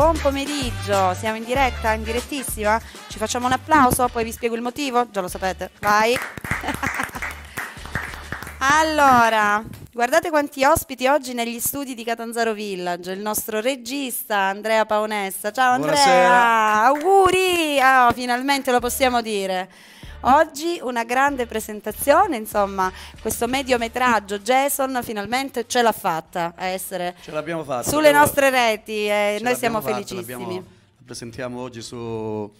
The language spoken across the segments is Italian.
buon pomeriggio, siamo in diretta, in direttissima, ci facciamo un applauso, poi vi spiego il motivo, già lo sapete, vai. allora, guardate quanti ospiti oggi negli studi di Catanzaro Village, il nostro regista Andrea Paonessa, ciao Andrea, Buonasera. auguri, oh, finalmente lo possiamo dire. Oggi una grande presentazione, insomma, questo mediometraggio Jason finalmente ce l'ha fatta a essere fatta, sulle nostre reti e noi siamo fatta, felicissimi. La presentiamo oggi su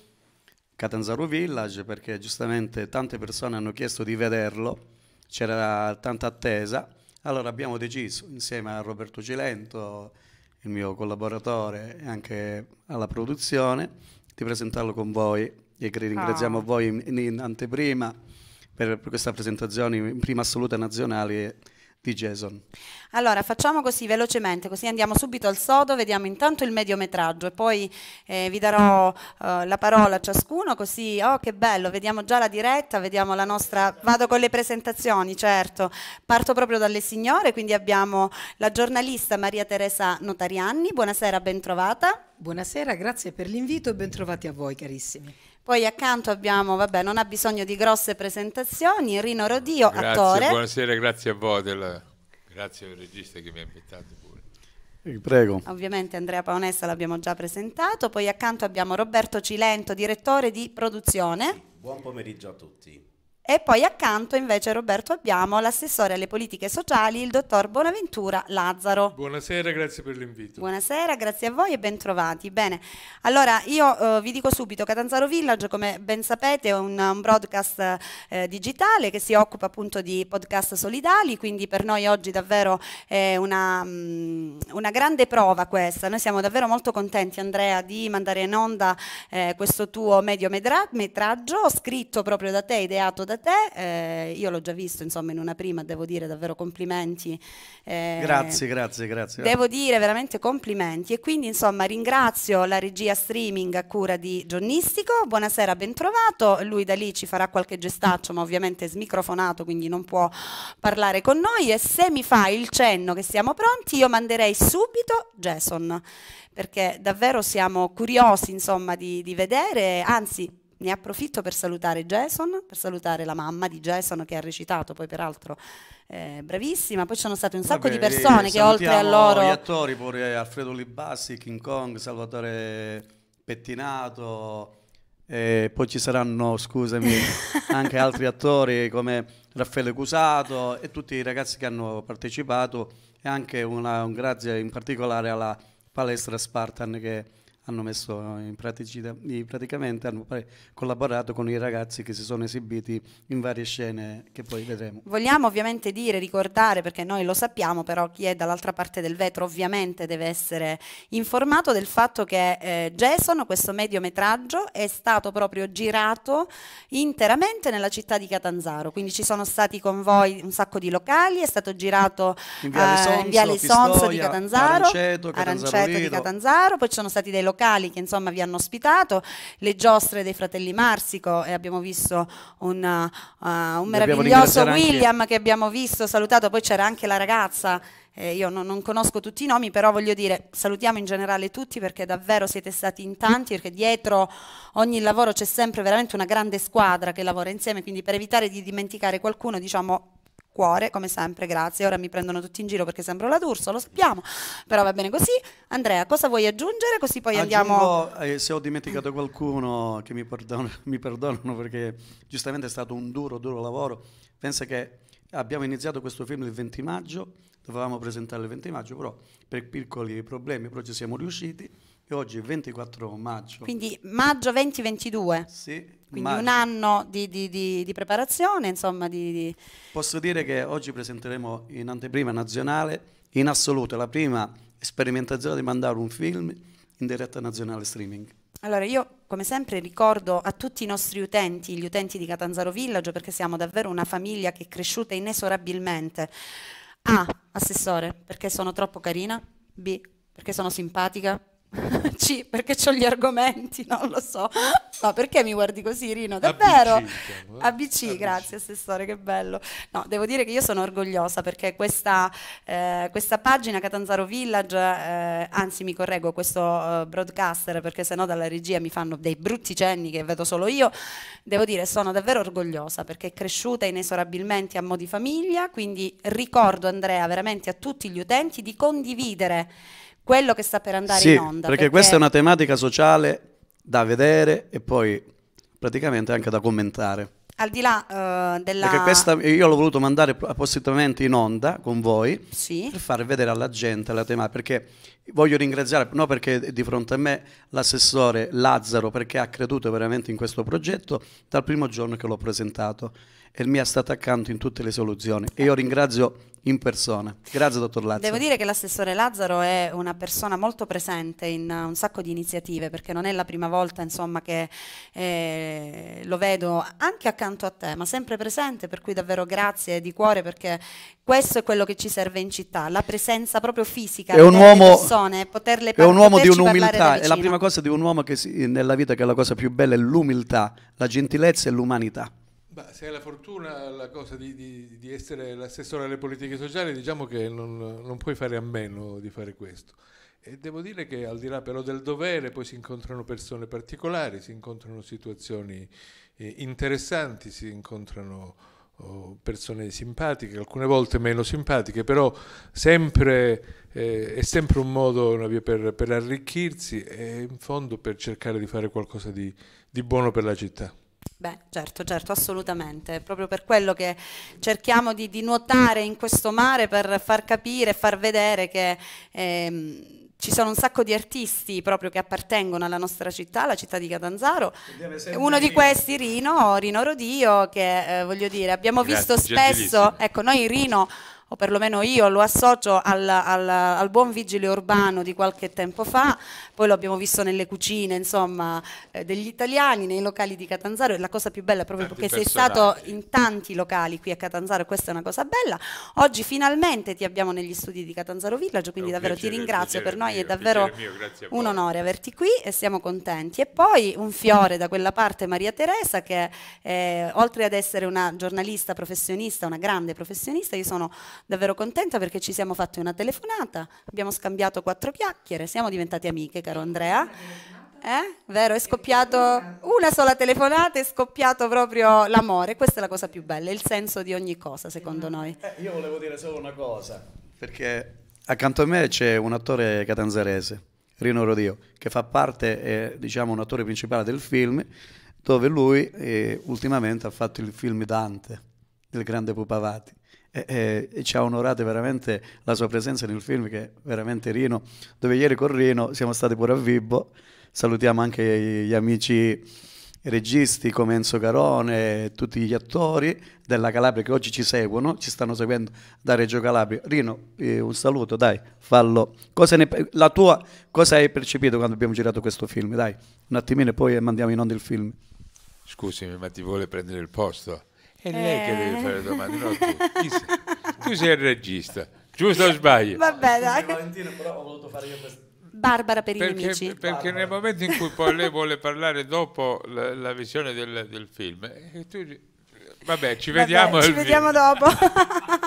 Catanzaro Village perché giustamente tante persone hanno chiesto di vederlo, c'era tanta attesa, allora abbiamo deciso insieme a Roberto Cilento, il mio collaboratore e anche alla produzione, di presentarlo con voi e che ah. ringraziamo ah. voi in, in, in anteprima per, per, questa presentazione in prima assoluta nazionale di Jason. Allora facciamo così velocemente, così andiamo subito al sodo, vediamo intanto il mediometraggio e poi eh, vi darò eh, la parola a ciascuno così, oh che bello, vediamo già la diretta, vediamo la nostra, vado con le presentazioni, certo, parto proprio dalle signore, quindi abbiamo la giornalista Maria Teresa Notarianni, buonasera, ben trovata. Buonasera, grazie per l'invito e ben trovati a voi carissimi. Poi accanto abbiamo, vabbè, non ha bisogno di grosse presentazioni, Rino Rodio, grazie, attore. Buonasera, grazie a voi, del, grazie al regista che mi ha invitato Prego. Ovviamente Andrea Paonessa l'abbiamo già presentato, poi accanto abbiamo Roberto Cilento, direttore di produzione. Buon pomeriggio a tutti. E poi accanto invece Roberto abbiamo l'assessore alle politiche sociali, il dottor Bonaventura Lazzaro. Buonasera, grazie per l'invito. Buonasera, grazie a voi e bentrovati. Bene, allora io eh, vi dico subito, Catanzaro Village come ben sapete è un, un broadcast eh, digitale che si occupa appunto di podcast solidali, quindi per noi oggi davvero è una, mh, mm, una grande prova questa. Noi siamo davvero molto contenti Andrea di mandare in onda eh, questo tuo medio metraggio scritto proprio da te, ideato da te te, eh, io l'ho già visto insomma in una prima, devo dire davvero complimenti. Eh, grazie, grazie, grazie. Devo dire veramente complimenti e quindi insomma ringrazio la regia streaming a cura di Giornistico, buonasera, bentrovato, lui da lì ci farà qualche gestaccio ma ovviamente è smicrofonato quindi non può parlare con noi e se mi fa il cenno che siamo pronti io manderei subito Jason perché davvero siamo curiosi insomma di, di vedere, anzi ne approfitto per salutare Jason, per salutare la mamma di Jason che ha recitato, poi peraltro eh, bravissima. Poi ci sono state un sacco Vabbè, di persone eh, che oltre a loro... Gli attori, pure Alfredo Libassi, King Kong, Salvatore Pettinato... E poi ci saranno, scusami, anche altri attori come Raffaele Cusato e tutti i ragazzi che hanno partecipato e anche una, un grazie in particolare alla palestra Spartan che hanno messo in pratica, praticamente hanno collaborato con i ragazzi che si sono esibiti in varie scene che poi vedremo. Vogliamo ovviamente dire, ricordare, perché noi lo sappiamo, però chi è dall'altra parte del vetro ovviamente deve essere informato del fatto che eh, Jason, questo mediometraggio, è stato proprio girato interamente nella città di Catanzaro, quindi ci sono stati con voi un sacco di locali, è stato girato in Viale Sonso, eh, in Viale Sonso Pistoia, di Catanzaro, Aranceto, Catanzaro Arancetto di Catanzaro, poi ci sono stati dei locali locali che insomma vi hanno ospitato, le giostre dei fratelli Marsico e abbiamo visto una, uh, un meraviglioso William anche. che abbiamo visto, salutato, poi c'era anche la ragazza eh, io non, non, conosco tutti i nomi, però voglio dire, salutiamo in generale tutti perché davvero siete stati in tanti, perché dietro ogni lavoro c'è sempre veramente una grande squadra che lavora insieme, quindi per evitare di dimenticare qualcuno, diciamo, cuore, come sempre, grazie. Ora mi prendono tutti in giro perché sembro la D'Urso, lo sappiamo, però va bene così. Andrea, cosa vuoi aggiungere? Così poi Aggiungo, andiamo... Eh, se ho dimenticato qualcuno, che mi, perdon- mi perdonano perché giustamente è stato un duro, duro lavoro. Pensa che abbiamo iniziato questo film il 20 maggio, dovevamo presentarlo il 20 maggio, però per piccoli problemi però ci siamo riusciti e oggi è 24 maggio. Quindi maggio 2022. Sì. Quindi maggio. un anno di, di, di, di preparazione, insomma. Posso dire che oggi presenteremo in anteprima nazionale, in assoluto, la prima sperimentazione di mandare un film in diretta nazionale streaming. Allora io come sempre ricordo a tutti i nostri utenti, gli utenti di Catanzaro Villaggio, perché siamo davvero una famiglia che è cresciuta inesorabilmente. A. Assessore, perché sono troppo carina. B. Perché sono simpatica c, perché ho gli argomenti, non lo so. No, perché mi guardi così, Rino? Davvero? ABC, ABC, ABC. grazie assessore, che bello. No, devo dire che io sono orgogliosa perché questa, eh, questa pagina Catanzaro Village, eh, anzi mi correggo, questo eh, broadcaster, perché sennò dalla regia mi fanno dei brutti cenni che vedo solo io, devo dire sono davvero orgogliosa perché è cresciuta inesorabilmente a mo' di famiglia, quindi ricordo Andrea veramente a tutti gli utenti di condividere quello che sta per andare sì, in onda. Perché, perché questa è una tematica sociale da vedere e poi praticamente anche da commentare. Al di là uh, della... Perché questa io l'ho voluto mandare appositamente in onda con voi sì. per far vedere alla gente la tematica, perché Voglio ringraziare, no perché di fronte a me, l'assessore Lazzaro perché ha creduto veramente in questo progetto dal primo giorno che l'ho presentato e mi ha stato accanto in tutte le soluzioni e io ringrazio in persona. Grazie dottor Lazzaro. Devo dire che l'assessore Lazzaro è una persona molto presente in uh, un sacco di iniziative perché non è la prima volta insomma, che eh, lo vedo anche accanto a te ma sempre presente per cui davvero grazie di cuore perché questo è quello che ci serve in città, la presenza proprio fisica. È un uomo... Persone persone, poterle parlare. È un uomo di un'umiltà, è la prima cosa di un uomo che si, nella vita che è la cosa più bella, è l'umiltà, la gentilezza e l'umanità. Beh, se hai la fortuna la cosa di, di, di essere l'assessore alle politiche sociali, diciamo che non, non puoi fare a meno di fare questo. E devo dire che al di là però del dovere, poi si incontrano persone particolari, si incontrano situazioni eh, interessanti, si incontrano persone simpatiche, alcune volte meno simpatiche, però sempre, eh, è sempre un modo una via per, per, arricchirsi e in fondo per cercare di fare qualcosa di, di buono per la città. Beh, certo, certo, assolutamente. È proprio per quello che cerchiamo di, di nuotare in questo mare per far capire, far vedere che... Ehm, ci sono un sacco di artisti proprio che appartengono alla nostra città, la città di Catanzaro. Uno di questi, Rino, Rino Rodio, che eh, voglio dire, abbiamo Grazie, visto spesso, ecco, noi Rino o perlomeno io lo associo al, al, al, buon vigile urbano di qualche tempo fa, poi lo abbiamo visto nelle cucine insomma, eh, degli italiani, nei locali di Catanzaro, e la cosa più bella è proprio perché sei stato in tanti locali qui a Catanzaro, questa è una cosa bella, oggi finalmente ti abbiamo negli studi di Catanzaro Villaggio, quindi davvero piacere, ti ringrazio, per noi mio, è davvero mio, un onore averti qui e siamo contenti. E poi un fiore da quella parte Maria Teresa che eh, oltre ad essere una giornalista professionista, una grande professionista, io sono davvero contenta perché ci siamo fatti una telefonata, abbiamo scambiato quattro chiacchiere, siamo diventati amiche, caro Andrea. Eh? Vero, è scoppiato una sola telefonata, è scoppiato proprio l'amore. Questa è la cosa più bella, il senso di ogni cosa, secondo eh, noi. Eh, io volevo dire solo una cosa, perché accanto a me c'è un attore catanzarese, Rino Rodio, che fa parte, è, eh, diciamo, un attore principale del film, dove lui eh, ultimamente ha fatto il film Dante, del grande Pupavati e, e, ci ha onorato veramente la sua presenza nel film che veramente Rino, dove ieri con Rino siamo stati pure a Vibbo, salutiamo anche gli amici registi come Enzo Carone, tutti gli attori della Calabria che oggi ci seguono, ci stanno seguendo da Reggio Calabria. Rino, eh, un saluto, dai, fallo. Cosa, ne, la tua, cosa hai percepito quando abbiamo girato questo film? Dai, un attimino e poi mandiamo in onda il film. Scusami, ma ti vuole prendere il posto? È lei che deve fare le domande, no, tu. sei? Tu sei il regista, giusto o sbaglio? Vabbè, dai. Valentino, però ho voluto fare io questo. Barbara per perché, i nemici. Perché Barbara. nel momento in cui poi lei vuole parlare dopo la, la visione del, del film, eh, tu, vabbè, ci vediamo, vabbè, ci vediamo dopo.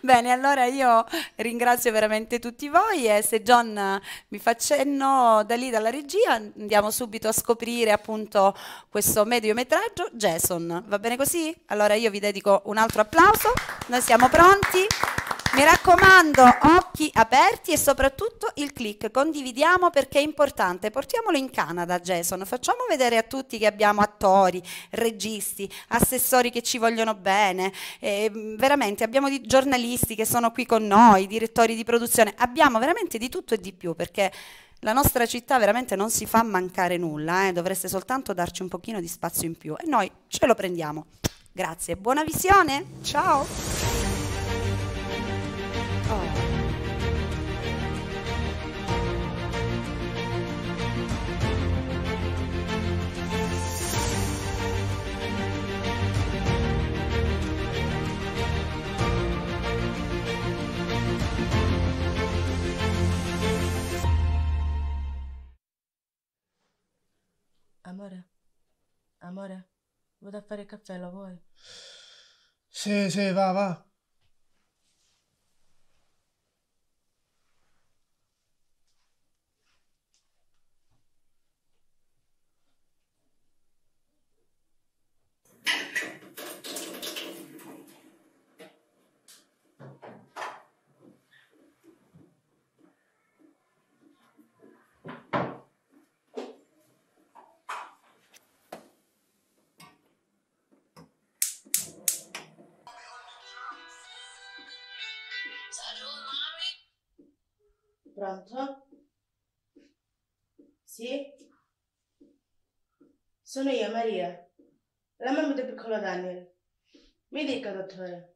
Bene, allora io ringrazio veramente tutti voi e se John mi fa cenno da lì dalla regia andiamo subito a scoprire appunto questo mediometraggio Jason. Va bene così? Allora io vi dedico un altro applauso, noi siamo pronti. Mi raccomando, occhi aperti e soprattutto il click, condividiamo perché è importante. Portiamolo in Canada, Jason, facciamo vedere a tutti che abbiamo attori, registi, assessori che ci vogliono bene, eh, veramente abbiamo giornalisti che sono qui con noi, direttori di produzione, abbiamo veramente di tutto e di più perché la nostra città veramente non si fa mancare nulla, eh? dovreste soltanto darci un pochino di spazio in più e noi ce lo prendiamo. Grazie, buona visione, ciao! Amore? Amore? Vado a fare il caffè, lo vuoi? Sì, sì, va, va. Pronto? Sì? Sono io, Maria, la mamma del piccolo Daniel. Mi dica, dottore.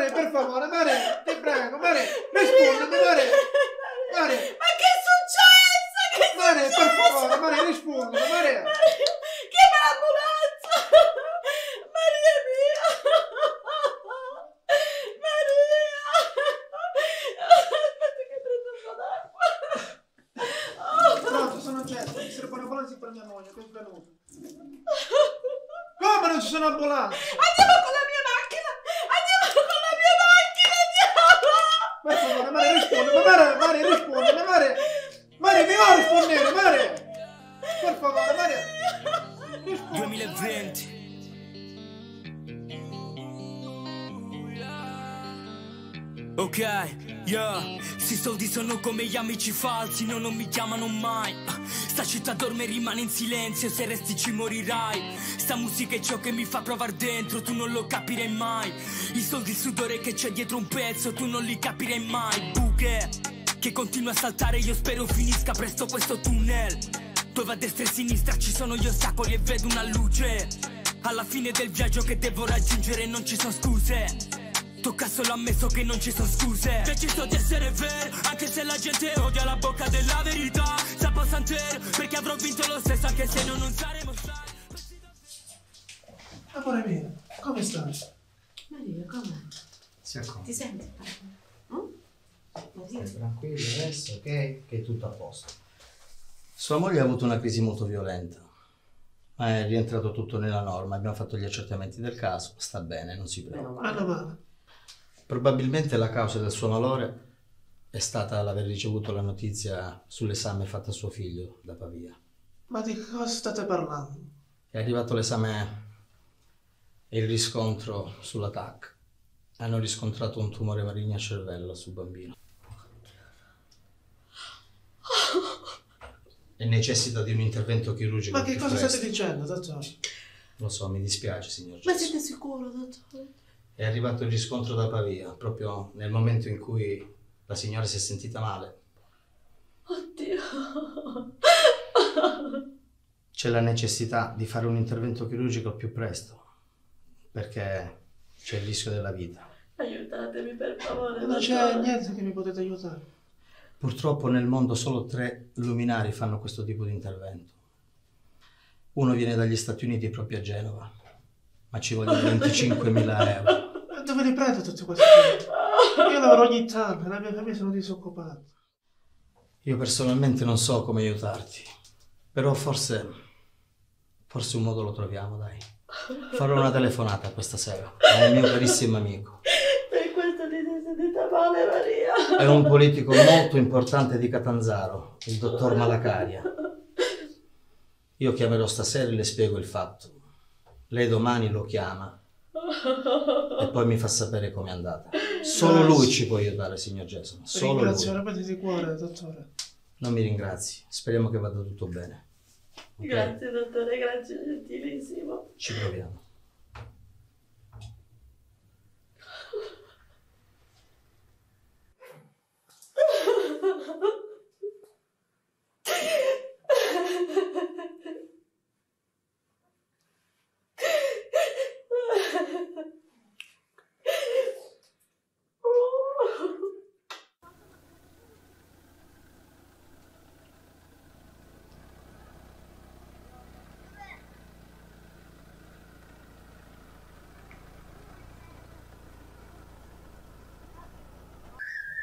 Mare, per favore, Mare, ti prego, Mare, rispondimi, Mare. Mare. Ma che è successo? Che è Mare, successo? per favore, Mare, rispondimi, Mare. Mare, chiama l'ambulanza. Maria mia. Maria. Aspetta che prendo un po' d'acqua. Oh. Pronto, sono Jess, mi serve un'ambulanza per mia moglie, così venuto. Come non ci sono ambulanze? Andiamo a Ma Mare, Mare, rispondi, ma Mare! Mare, mi va a rispondere, Mare! Per favore, Mare! Rispondi. 2020 Ok, yeah Si soldi sono come gli amici falsi No, non mi chiamano mai Sta città dorme e rimane in silenzio Se resti ci morirai Sta musica è ciò che mi fa provare dentro Tu non lo capirai mai i soldi, il sudore che c'è dietro un pezzo, tu non li capirai mai. Buche che continua a saltare, io spero finisca presto questo tunnel. Dove a destra e a sinistra ci sono gli ostacoli e vedo una luce. Alla fine del viaggio che devo raggiungere non ci sono scuse. Tocca solo ammesso che non ci sono scuse Deciso cioè, di essere vero Anche se la gente odia la bocca della verità Sapo Santer Perché avrò vinto lo stesso Anche se non saremo stati. Amore mio, come stai? Come? Si accomoda. Ti senti? Mm? Stai tranquillo adesso, ok? Che è tutto a posto. Sua moglie ha avuto una crisi molto violenta, ma è rientrato tutto nella norma. Abbiamo fatto gli accertamenti del caso, sta bene, non si preoccupa. Probabilmente la causa del suo malore è stata l'aver ricevuto la notizia sull'esame fatto a suo figlio da Pavia. Ma di cosa state parlando? È arrivato l'esame e il riscontro sull'attacco. Hanno riscontrato un tumore maligno al cervello sul bambino. E necessita di un intervento chirurgico. Ma che cosa presto. state dicendo, dottore? Lo so, mi dispiace, signor Gesù. Ma siete sicuro, dottore? È arrivato il riscontro da Pavia, proprio nel momento in cui la signora si è sentita male. Oddio. C'è la necessità di fare un intervento chirurgico più presto, perché c'è il rischio della vita. Aiutatemi per favore. Non c'è niente che mi potete aiutare. Purtroppo nel mondo solo tre luminari fanno questo tipo di intervento. Uno viene dagli Stati Uniti proprio a Genova, ma ci vogliono 25.000 euro. Dove li prendo tutti questi Io lavoro ogni tanto, la mia famiglia sono disoccupata. Io personalmente non so come aiutarti, però forse, forse un modo lo troviamo, dai. Farò una telefonata questa sera a un mio carissimo amico momento di desidita male Maria. È un politico molto importante di Catanzaro, il dottor Malacaria. Io chiamerò stasera e le spiego il fatto. Lei domani lo chiama e poi mi fa sapere com'è andata. Solo lui ci può aiutare, signor Gesù. Solo Ringrazio lui. veramente di cuore, dottore. Non mi ringrazi, speriamo che vada tutto bene. Ok? Grazie dottore, grazie gentilissimo. Ci proviamo.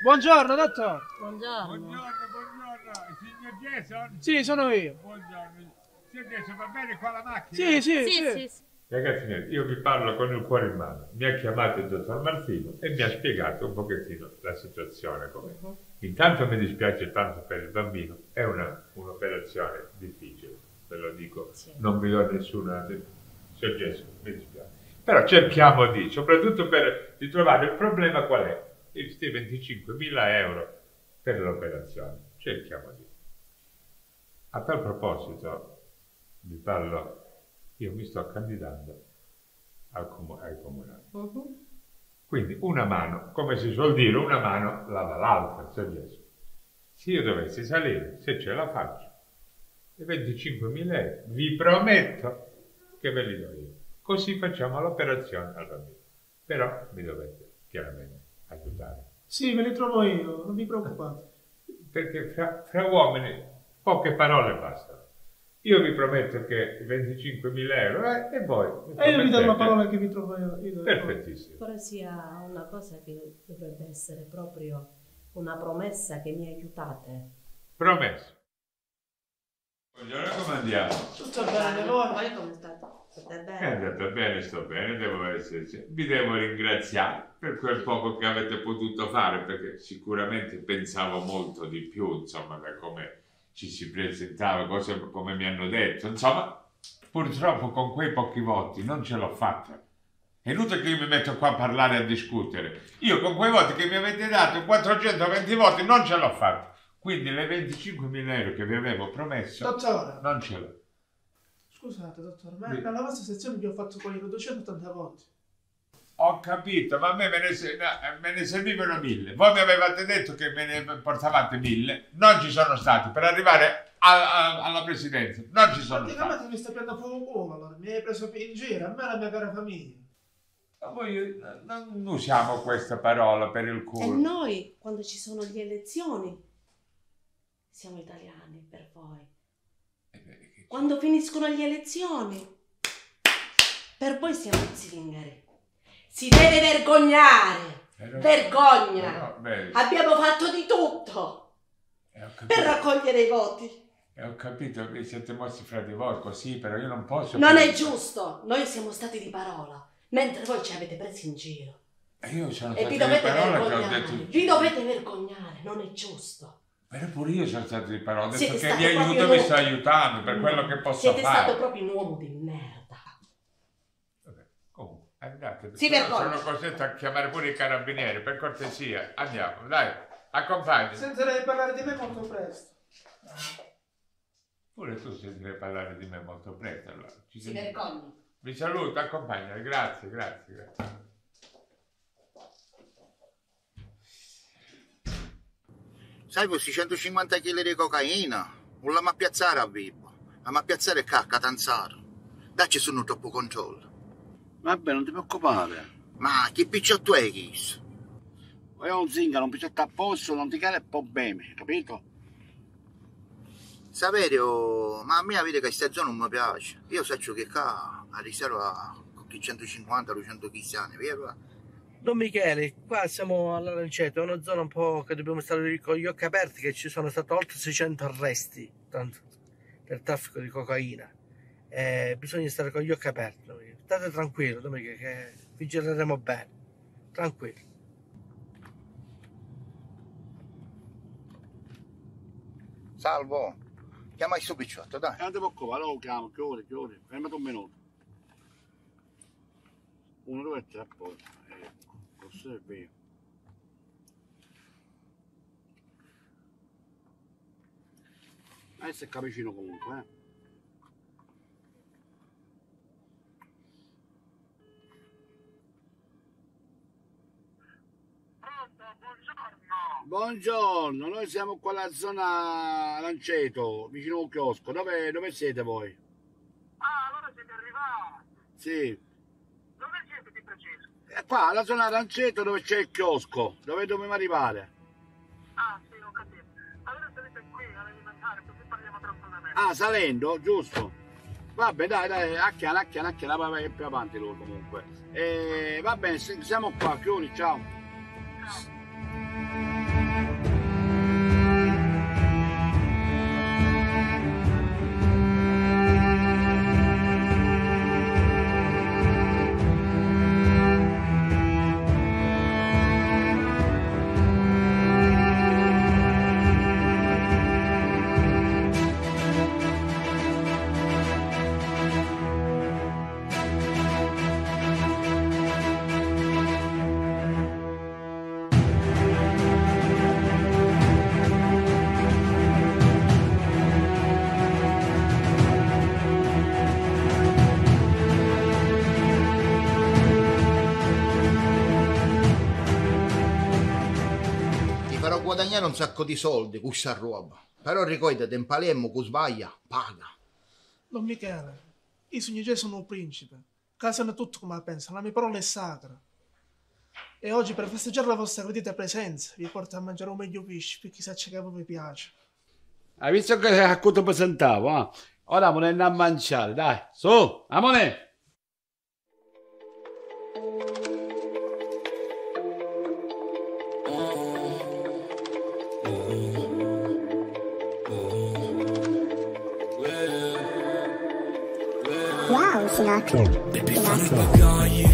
Buongiorno, dottor. Buongiorno. Buongiorno, buongiorno. Signor Jason? Sì, sono io. Buongiorno. Signor Jason, va bene qua la macchina? Sì, sì, sì. sì. sì. Ragazzi io vi parlo con il cuore in mano. Mi ha chiamato il dottor Martino e mi ha spiegato un pochettino la situazione. Com'è. Intanto mi dispiace tanto per il bambino, è un'operazione difficile, ve lo dico, sì. non vi do nessuna suggerimento, mi dispiace. Però cerchiamo di, soprattutto per di trovare il problema qual è questi 25.000 euro per l'operazione. Cerchiamo di. A tal proposito, vi parlo, io mi sto candidando al com- ai comunali. Uh-huh. Quindi una mano, come si suol dire, una mano lava l'altra, se riesco. Se io dovessi salire, se ce la faccio, e 25.000 euro, vi prometto che ve li do io. Così facciamo l'operazione al bambino. Però mi dovete chiaramente aiutare. Sì, me le trovo io, non vi preoccupate. Perché fra, fra uomini poche parole bastano. Io vi prometto che 25.000 euro eh, e voi. E io vi do una parola che vi trovo io. io Perfettissimo. Pare sia una cosa che dovrebbe essere proprio una promessa che mi aiutate. Promessa. Buongiorno, come andiamo? Tutto bene, voi? Voi come state? State bene? Eh, bene, sto bene, devo esserci. Vi devo ringraziare per quel poco che avete potuto fare, perché sicuramente pensavo molto di più, insomma, da come ci si presentava, cose come mi hanno detto, insomma, purtroppo con quei pochi voti non ce l'ho fatta. È inutile che io mi metto qua a parlare e a discutere. Io con quei voti che mi avete dato, 420 voti, non ce l'ho fatta. Quindi le 25.000 euro che vi avevo promesso, dottore, non ce l'ho. Scusate, dottore, ma sì. nella vostra sezione vi ho fatto cogliere 280 voti. Ho capito, ma a me me ne, eh, me ne servivano mille. Voi mi avevate detto che me ne portavate mille, non ci sono stati per arrivare a, a, alla presidenza. Non ci sono stati. Ma mi stai prendendo fuoco culo, allora. mi hai preso in giro, a me e alla mia cara famiglia. Ma voi eh, non usiamo questa parola per il culo. E noi, quando ci sono le elezioni, siamo italiani per voi. Eh, quando finiscono le elezioni, per voi siamo zingari si deve vergognare. Però, eh, Vergogna. Però, Abbiamo fatto di tutto eh, per raccogliere i voti. E eh, ho capito che siete mossi fra di voi così, però io non posso... Non pensare. è giusto, noi siamo stati di parola, mentre voi ci avete presi in giro. E io sono stato di parola che ho detto... Vi dovete vergognare, non è giusto. Però pure io sono stato di parola, ho detto Siete che vi aiuto, vi sto aiutando per quello che posso Siete fare. Siete stato proprio un uomo di merda. Andate, sì, per sono costretto a chiamare pure i carabinieri, per cortesia, andiamo, dai, accompagni. Sentirei parlare di me molto presto. Pure tu sentirei parlare di me molto presto, allora. Ci si vergogni. Vi saluto, accompagna, grazie, grazie, grazie. Sai, questi 150 kg di cocaina, non la mappiazzare a Vibo, la mappiazzare piazzare cacca, tanzaro. Dacci sono troppo controllo. Vabbè, non ti preoccupare. Ma che picciotto è questo? È un zingaro, un picciotto a posto, non ti cade bene, capito? Saverio, ma a me avete che questa zona non mi piace. Io saccio che qua a riserva con 150 200 chissane, vero? Don Michele, qua siamo alla all'Arancetto, è una zona un po' che dobbiamo stare con gli occhi aperti che ci sono stati oltre 600 arresti tanto, per traffico di cocaina. Eh, bisogna stare con gli occhi aperti state tranquillo domenica che vi gireremo bene tranquillo salvo chiama il suo picciotto dai eh, andiamo qua lo chiamo che ore che ore fermati un minuto uno due, tre, poi ecco eh, questo è vero adesso eh, è capicino comunque eh Buongiorno, noi siamo qua alla zona Lanceto, vicino al chiosco. Dove, dove siete voi? Ah, allora siete arrivati. Sì. Dove siete di preciso? È eh, qua, alla zona Lanceto dove c'è il chiosco, dove dobbiamo arrivare. Ah, sì, ho capito. Allora salite qui a all'alimentare, così parliamo profondamente. Ah, salendo, giusto. Vabbè, dai, dai, acchiana, acchiana, acchiana, va più avanti loro comunque. E, eh, va bene, siamo qua, chiudi, ciao. Ciao. guadagnare un sacco di soldi con questa roba. Però ricordate, in Palermo chi sbaglia paga. Non mi chiede. Io sono Gesù un principe. Casano tutto come pensano, la mia parola è sacra. E oggi per festeggiare la vostra credita presenza vi porto a mangiare un meglio pesce per chissà che vi piace. Hai visto che racconto presentavo? Eh? Ora me ne andiamo a mangiare, dai, su, amore! fuck Baby fanno i bagagli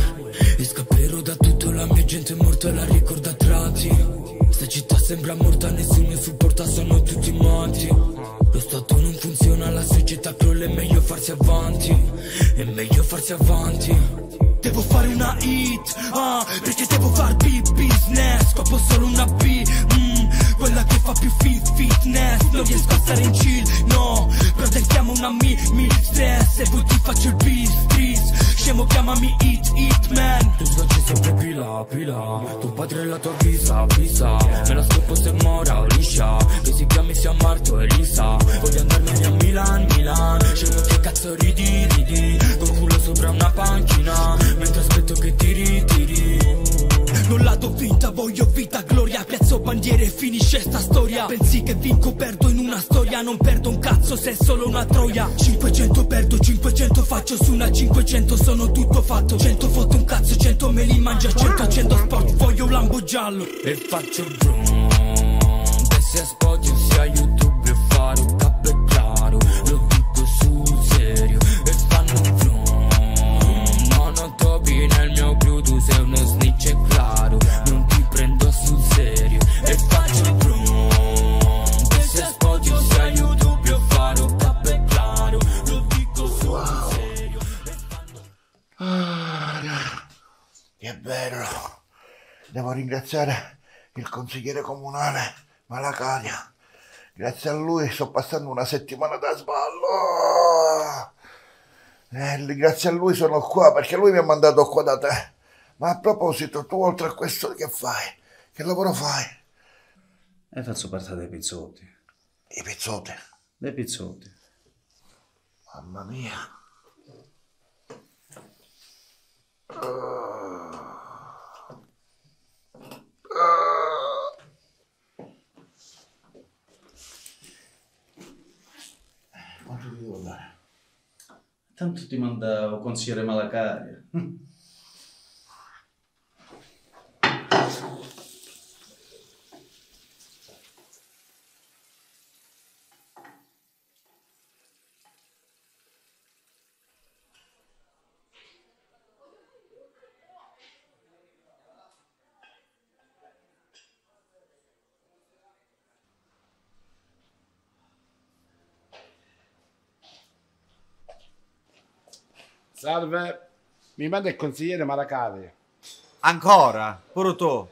E scapperò da tutto La mia gente è morta e la ricorda a tratti Sta città sembra morta Nessuno supporta sono tutti morti Lo stato non funziona La società crolla È meglio farsi avanti È meglio farsi avanti Devo fare una hit, ah, perché devo far big business, scopo solo una B, mm. Quella che fa più fit fitness Non riesco a stare in chill, no Brother chiama una mi, mi stress E poi ti faccio il bis, tris Scemo chiamami it, it man Tu dolce sempre pila, pila Tu padre la tua visa, visa Me la scopo se mora liscia Che si chiami sia Marto e Lisa Voglio andarmene a Milan, Milan Scemo che cazzo ridi, ridi Con culo sopra una pancina Mentre aspetto che tiri, tiri lato finta Voglio vita, gloria, piazzo bandiere Finisce sta storia Pensi che vinco, perdo in una storia Non perdo un cazzo se è solo una troia 500 perdo, 500 faccio Su una 500 sono tutto fatto 100 foto un cazzo, 100 me li mangia 100 100 sport, voglio un lambo giallo E faccio vroom This is ringraziare il consigliere comunale Malacaria. Grazie a lui sto passando una settimana da sballo. Eh, grazie a lui sono qua perché lui mi ha mandato qua da te. Ma a proposito, tu oltre a questo che fai? Che lavoro fai? E eh, faccio parte dei pizzotti. I pizzotti? Dei pizzotti. Mamma mia. Uh. Eh, quanto ti devo dare? Tanto ti mandavo consigliere Malacaria. Salve, mi manda il consigliere Maracavi. Ancora, pure tu.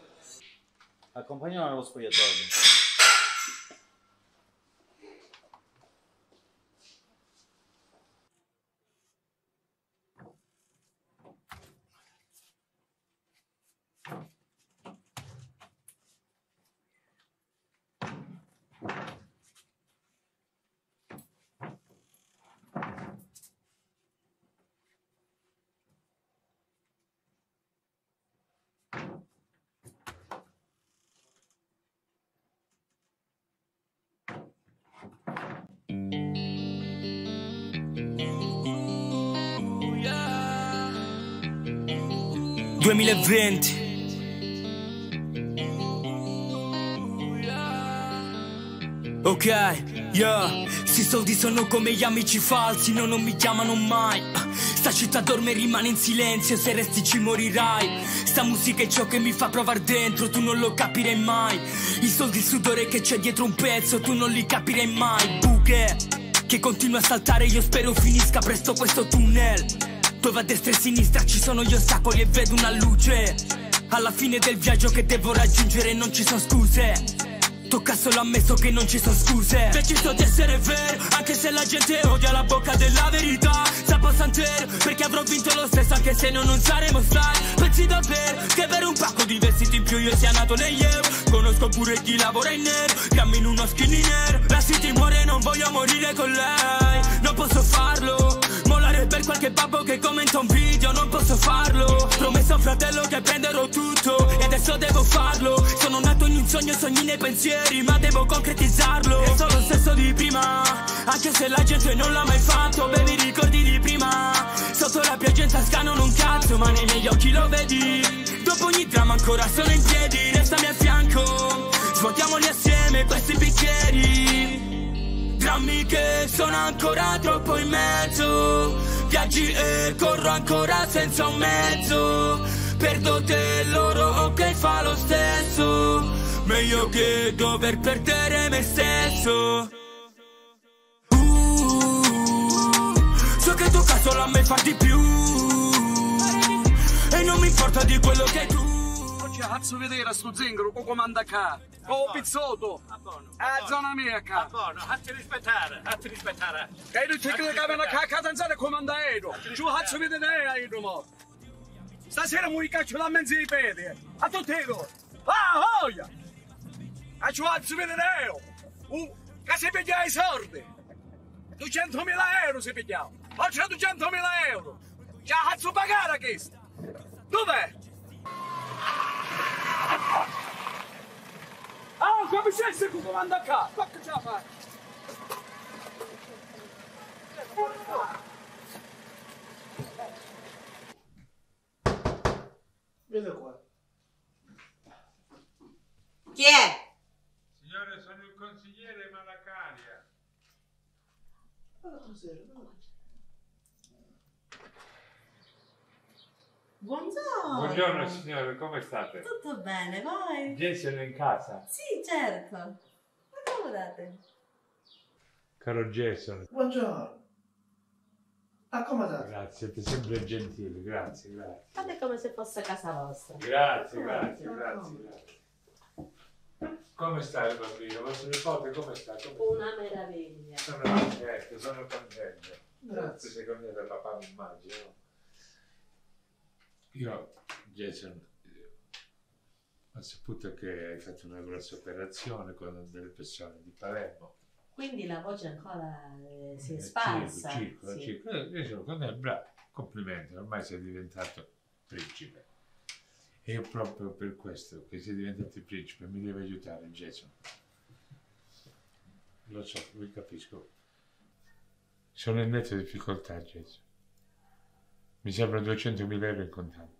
Accompagnalo allo spogliatoio. 2020 Ok, yeah Sti soldi sono come gli amici falsi No, non mi chiamano mai Sta città dorme e rimane in silenzio Se resti ci morirai Sta musica è ciò che mi fa provare dentro Tu non lo capirai mai I soldi, il sudore che c'è dietro un pezzo Tu non li capirai mai Buche Che continua a saltare Io spero finisca presto questo tunnel dove a destra e sinistra ci sono gli ostacoli e vedo una luce Alla fine del viaggio che devo raggiungere non ci sono scuse Tocca solo ammesso che non ci sono scuse Deciso di essere vero Anche se la gente odia la bocca della verità Sapo Santer Perché avrò vinto lo stesso anche se noi non saremo star Pensi davvero che per un pacco di vestiti in più io sia nato negli euro Conosco pure chi lavora in nero chiami in uno skinny nero La city muore non voglio morire con lei Non posso farlo per qualche babbo che commenta un video Non posso farlo Promesso a un fratello che prenderò tutto E adesso devo farlo Sono nato in un sogno, sogni nei pensieri Ma devo concretizzarlo E sono lo stesso di prima Anche se la gente non l'ha mai fatto Bevi i ricordi di prima Sotto la pioggia in tasca non un cazzo Ma nei miei occhi lo vedi Dopo ogni dramma ancora sono in piedi Restami a fianco Svuotiamoli assieme questi bicchieri Drammi che sono ancora troppo in mezzo viaggi e corro ancora senza un mezzo Perdo te loro, ok fa lo stesso Meglio che dover perdere me stesso uh, So che tu solo la me far di più E non mi importa di quello che tu Fazzo vedere a sto zingaro che comanda qua. Oh, pizzotto! A zona mia qua. Fatti rispettare, fatti rispettare. E non ti credo che venga qua a casa senza comandare. Giù, faccio vedere a Edo, mo. Stasera mi caccio la mezza di piedi. A tutti, Edo. Ah, voglia! A giù, faccio vedere io. Che si piglia i soldi. 200.000 euro si pigliava. Faccio 200.000 euro. Già, faccio pagare questo. Dov'è? Aa ah, komiser sıkı kumanda ka. Bak kucağa bak. Vede qua. Chi è? Signore, sono il consigliere Malacaria. Allora, ah, cos'era? Buongiorno. Buongiorno signore, come state? Tutto bene, vai. Jason è in casa? Sì, certo. Accomodate. Caro Jason. Buongiorno. Accomodate. Grazie, siete sempre gentili, grazie, grazie. Fate come se fosse casa vostra. Grazie, grazie, grazie, ah, grazie. grazie. Come sta il bambino? Vostro nipote come sta? Come Una sta? meraviglia. Sono contento, sono contento. Grazie secondo me per papà, fama immagine. Io, Jason, eh, ho saputo che hai fatto una grossa operazione con delle persone di Palermo. Quindi la voce ancora eh, si è eh, sparsa. Circolo, sì. circolo, Io sono con te, bravo, complimenti, ormai sei diventato principe. E io proprio per questo, che sei diventato principe, mi deve aiutare Jason. Lo so, lo capisco. Sono in netta difficoltà, Jason. Mi sembra 200.000 euro in contanti.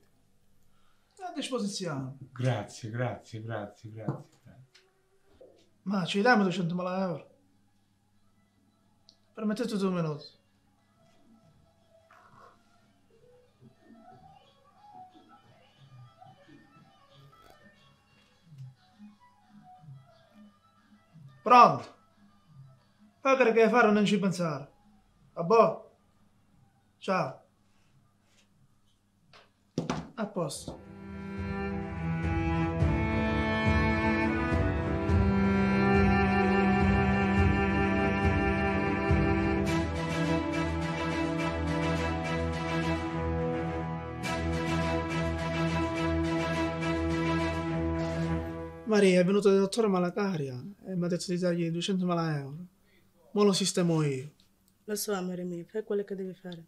A disposizione. Grazie, grazie, grazie, grazie. Ma ci diamo 200.000 euro? Permettete due minuti. Pronto? Pagare che fare non ci pensare. A boh. Ciao. A posto. Maria è venuta dal dottore Malacaria e mi ha detto di dargli 200.000 euro. Ma lo sistemo io. Lo so, amore mio, fai quello che devi fare.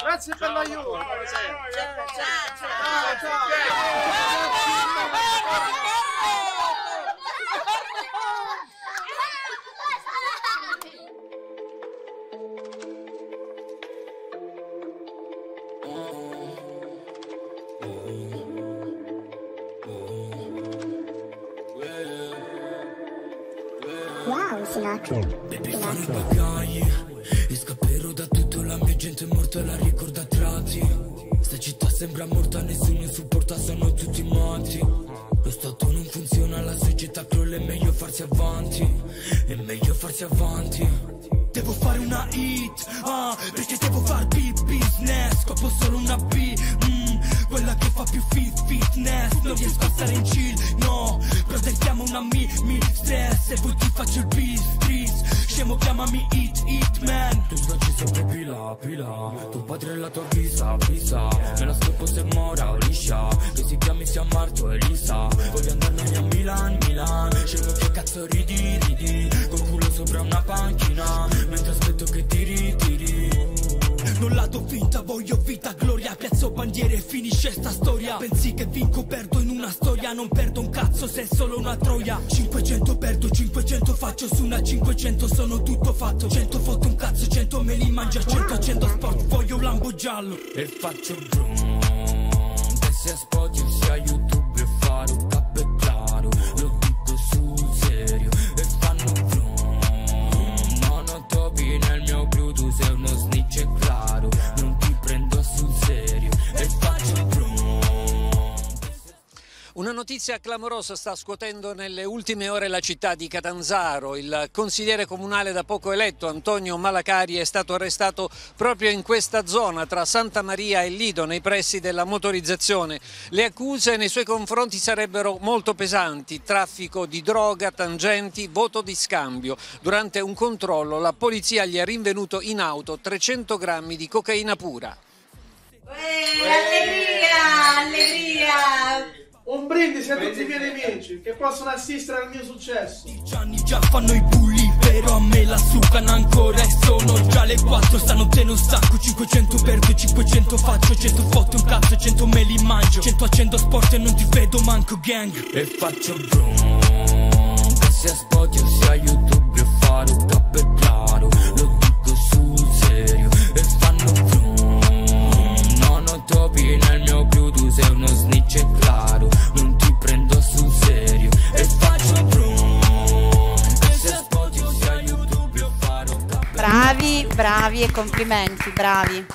Grazie per l'aiuto. Wow, Sinatra. Baby, funny, Sembra morta, nessuno supporta, sono tutti morti Lo stato non funziona, la società crolla, è meglio farsi avanti È meglio farsi avanti Devo fare una hit, ah, perché devo far big business Copo solo una B, mm, quella che fa più fit fitness Non riesco a stare in chill, voglio vita, gloria Piazzo bandiere, finisce sta storia Pensi che vinco, perdo in una storia Non perdo un cazzo se è solo una troia 500 perdo, 500 faccio Su una 500 sono tutto fatto 100 foto un cazzo, 100 me li mangia 100 accendo sport, voglio un lambo giallo E faccio zoom Che sia Spotify, sia YouTube Una notizia clamorosa sta scuotendo nelle ultime ore la città di Catanzaro. Il consigliere comunale da poco eletto Antonio Malacari è stato arrestato proprio in questa zona tra Santa Maria e Lido nei pressi della motorizzazione. Le accuse nei suoi confronti sarebbero molto pesanti, traffico di droga, tangenti, voto di scambio. Durante un controllo la polizia gli ha rinvenuto in auto 300 grammi di cocaina pura. Uè, allegria, allegria! Un brindisi a tutti i miei nemici che possono assistere al mio successo. Gianni già fanno i bulli, però a me la sucano ancora e sono già le 4. Stanotte non stacco, 500 perdo, 500 faccio, 100 foto in piazza, 100 me li mangio. 100 accendo sport e non ti vedo manco gang. E faccio brum, che sia Spotify sia YouTube io faro top e claro, lo dico sul serio. E fanno brum, non ho topi nel mio più, tu sei uno snitch e claro. Bravi, bravi e complimenti, bravi.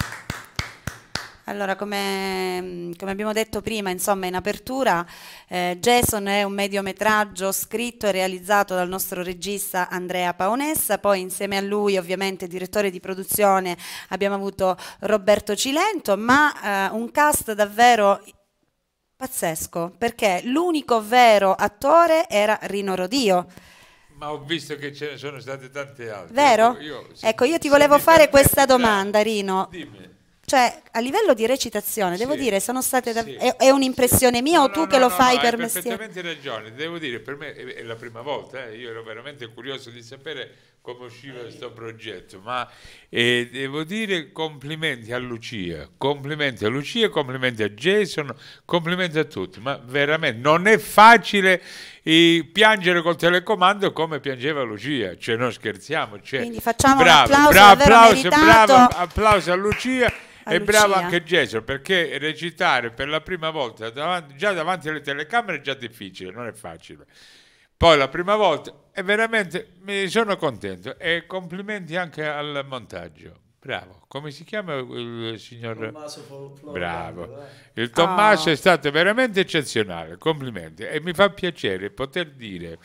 Allora, come, come, abbiamo detto prima, insomma, in apertura, eh, Jason è un mediometraggio scritto e realizzato dal nostro regista Andrea Paonessa, poi insieme a lui, ovviamente, direttore di produzione, abbiamo avuto Roberto Cilento, ma eh, un cast davvero pazzesco, perché l'unico vero attore era Rino Rodio ma ho visto che ce ne sono state tante altre. Vero? Ecco, io, se, ecco, io ti volevo fare questa domanda, Rino. Dimmi. Cioè, a livello di recitazione, sì, devo dire, sono state da... sì, è, è un'impressione mia no, o tu no, che lo no, fai per mestiere? Hai perfettamente ragione, devo dire, per me è, è la prima volta, eh. io ero veramente curioso di sapere come usciva questo progetto, ma eh, devo dire complimenti a Lucia, complimenti a Lucia, complimenti a Jason, complimenti a tutti, ma veramente non è facile eh, piangere col telecomando come piangeva Lucia, cioè non scherziamo. Cioè, Quindi facciamo bravo, un applauso, bravo, applauso, bravo, applauso a Lucia e bravo anche Gesù perché recitare per la prima volta davanti, già davanti alle telecamere è già difficile, non è facile. Poi la prima volta e veramente mi sono contento e complimenti anche al montaggio. Bravo, come si chiama il signor Tommaso Florentino? Bravo, eh. il Tommaso ah. è stato veramente eccezionale, complimenti e mi fa piacere poter dire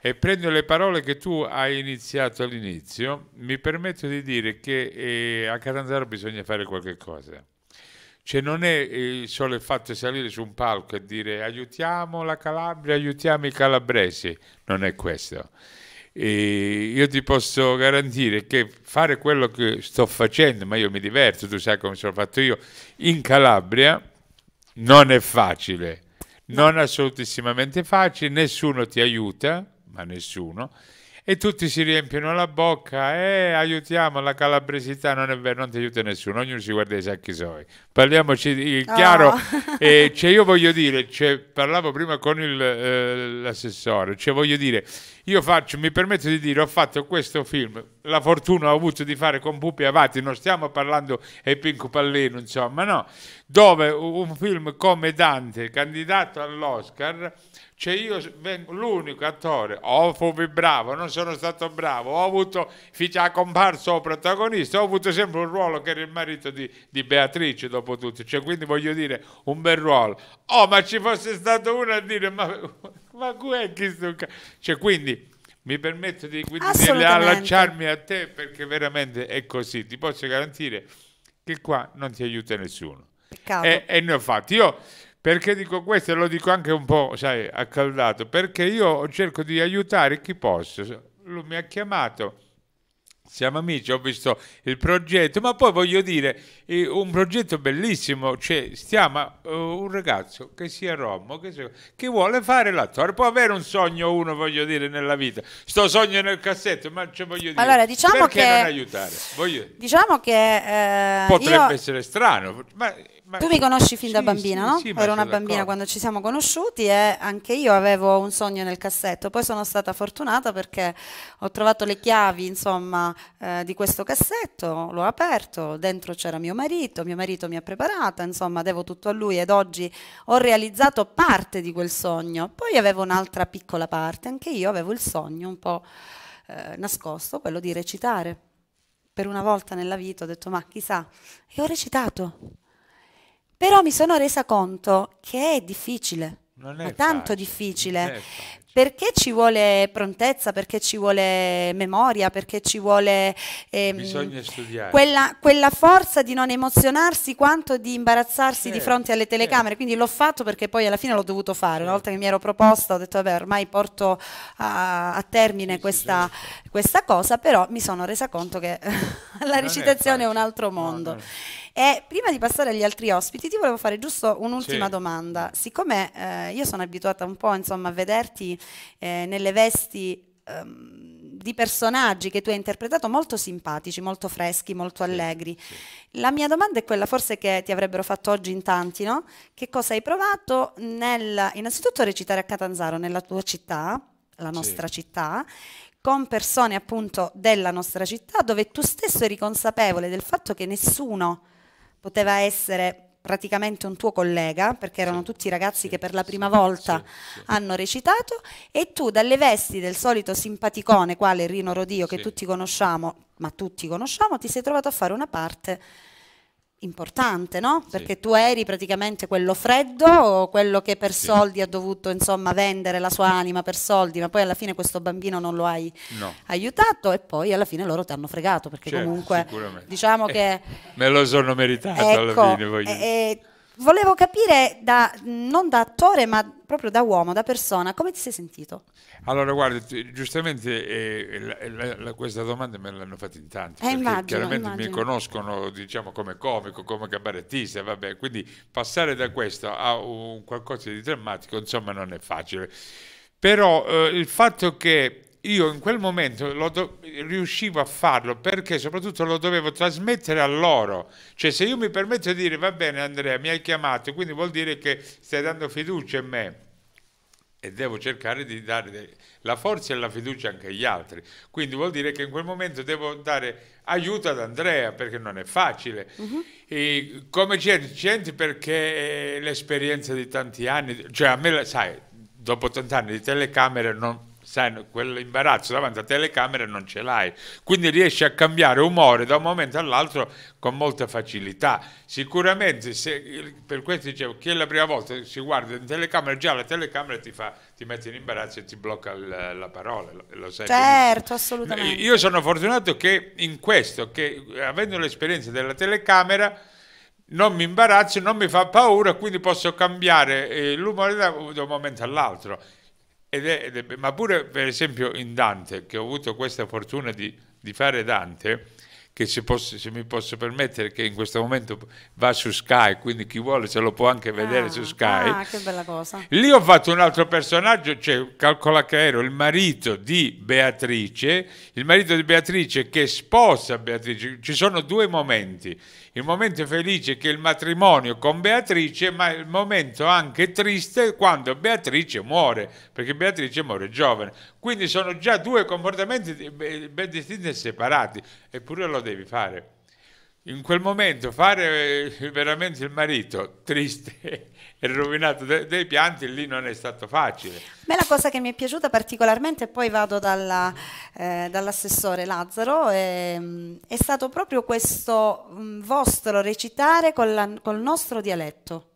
e prendo le parole che tu hai iniziato all'inizio, mi permetto di dire che eh, a Catanzaro bisogna fare qualche cosa. Cioè non è solo il fatto di salire su un palco e dire aiutiamo la Calabria, aiutiamo i calabresi, non è questo. E io ti posso garantire che fare quello che sto facendo, ma io mi diverto, tu sai come sono fatto io, in Calabria non è facile, non assolutissimamente facile, nessuno ti aiuta, ma nessuno, e tutti si riempiono la bocca e eh, aiutiamo la calabresità, non è vero, non ti aiuta nessuno, ognuno si guarda i sacchi suoi. Parliamoci di, oh. chiaro, eh, cioè io voglio dire, cioè, parlavo prima con il, eh, l'assessore, cioè voglio dire, io faccio, mi permetto di dire, ho fatto questo film, la fortuna ho avuto di fare con Pupi Avati, non stiamo parlando e Pinco Pallino, insomma, no, dove un film come Dante, candidato all'Oscar, cioè io vengo l'unico attore, o fui bravo, non sono stato bravo, ho avuto, fino a comparso o protagonista, ho avuto sempre un ruolo che era il marito di, di Beatrice dopo tutto, cioè, quindi voglio dire un bel ruolo. Oh, ma ci fosse stato uno a dire, ma, ma è chi sto Cioè quindi mi permetto di, di allacciarmi a te perché veramente è così, ti posso garantire che qua non ti aiuta nessuno. Peccato. E, e ne ho fatti. Io perché dico questo e lo dico anche un po', sai, accaldato, perché io cerco di aiutare chi posso. Lui mi ha chiamato, siamo amici, ho visto il progetto, ma poi voglio dire, un progetto bellissimo, cioè stiamo uh, un ragazzo che sia romo, che, sia, che vuole fare l'attore, può avere un sogno uno, voglio dire, nella vita, sto sogno nel cassetto, ma cioè, voglio dire, allora, diciamo perché che, non aiutare? Voglio, diciamo che... Eh, Potrebbe io... essere strano, ma Beh, tu mi conosci fin sì, da bambina, sì, no? Sì, Ero una bambina quando ci siamo conosciuti e anche io avevo un sogno nel cassetto. Poi sono stata fortunata perché ho trovato le chiavi, insomma, eh, di questo cassetto, l'ho aperto, dentro c'era mio marito, mio marito mi ha preparata, insomma, devo tutto a lui ed oggi ho realizzato parte di quel sogno. Poi avevo un'altra piccola parte, anche io avevo il sogno un po' eh, nascosto, quello di recitare. Per una volta nella vita ho detto, ma chissà, e ho recitato. Però mi sono resa conto che è difficile, non è tanto facile, difficile. Perché ci vuole prontezza, perché ci vuole memoria, perché ci vuole ehm, quella, quella, forza di non emozionarsi quanto di imbarazzarsi certo, di fronte alle certo. telecamere. Certo. Quindi l'ho fatto perché poi alla fine l'ho dovuto fare. Certo. Una volta che mi ero proposta ho detto vabbè ormai porto a, a termine sì, questa, questa, cosa, però mi sono resa conto che la non recitazione è, è, un altro mondo. No, no. E prima di passare agli altri ospiti, ti volevo fare giusto un'ultima sì. domanda. Siccome eh, io sono abituata un po' insomma, a vederti eh, nelle vesti ehm, di personaggi che tu hai interpretato molto simpatici, molto freschi, molto allegri. La mia domanda è quella forse che ti avrebbero fatto oggi in tanti, no? Che cosa hai provato nel, innanzitutto recitare a Catanzaro, nella tua città, la nostra sì. città, con persone appunto della nostra città dove tu stesso eri consapevole del fatto che nessuno poteva essere praticamente un tuo collega, perché erano tutti ragazzi che per la prima volta hanno recitato, e tu dalle vesti del solito simpaticone, quale Rino Rodio, che tutti conosciamo, ma tutti conosciamo, ti sei trovato a fare una parte importante, no? Perché sì. tu eri praticamente quello freddo, quello che per sì. soldi ha dovuto insomma vendere la sua anima per soldi, ma poi alla fine questo bambino non lo hai no. aiutato e poi alla fine loro ti hanno fregato perché certo, comunque diciamo eh, che me lo sono meritato ecco, alla fine. Voglio... Eh, Volevo capire, da, non da attore, ma proprio da uomo, da persona, come ti sei sentito? Allora, guarda, giustamente eh, eh, eh, la, la, questa domanda me l'hanno fatta in tanti. Eh, immagino, chiaramente immagino. mi conoscono, diciamo, come comico, come cabarettista, vabbè. Quindi passare da questo a un qualcosa di drammatico, insomma, non è facile. Però eh, il fatto che io in quel momento riuscivo a farlo perché soprattutto lo dovevo trasmettere a loro. Cioè se io mi permetto di dire va bene Andrea, mi hai chiamato, quindi vuol dire che stai dando fiducia in me e devo cercare di dare la forza e la fiducia anche agli altri. Quindi vuol dire che in quel momento devo dare aiuto ad Andrea perché non è facile. Uh mhm. -huh. come gente perché l'esperienza di tanti anni, cioè a me, sai, dopo 80 anni di telecamere non sai, quell'imbarazzo davanti a telecamera non ce l'hai. Quindi riesci a cambiare umore da un momento all'altro con molta facilità. Sicuramente, se, per questo dicevo, chi è la prima volta si guarda in telecamera, già la telecamera ti, fa, ti mette in imbarazzo e ti blocca la, la parola. Lo sai certo, assolutamente. Io sono fortunato che in questo, che avendo l'esperienza della telecamera, non mi imbarazzo, non mi fa paura, quindi posso cambiare eh, l'umore da un momento all'altro ed è, ed è, ma pure per esempio in Dante, che ho avuto questa fortuna di, di fare Dante, che se, posso, se, mi posso permettere che in questo momento va su Sky, quindi chi vuole se lo può anche vedere ah, su Sky. Ah, che bella cosa. Lì ho fatto un altro personaggio, cioè calcola che ero il marito di Beatrice, il marito di Beatrice che sposa Beatrice, ci sono due momenti il momento felice che è il matrimonio con Beatrice, ma il momento anche triste quando Beatrice muore, perché Beatrice muore giovane. Quindi sono già due comportamenti ben distinti e separati, eppure lo devi fare. In quel momento fare eh, veramente il marito triste e rovinato de dei pianti, lì non è stato facile. Beh, la cosa che mi è piaciuta particolarmente, poi vado eh, dall'assessore eh, dall Lazzaro, è, ehm, è stato proprio questo mm, vostro recitare col, col nostro dialetto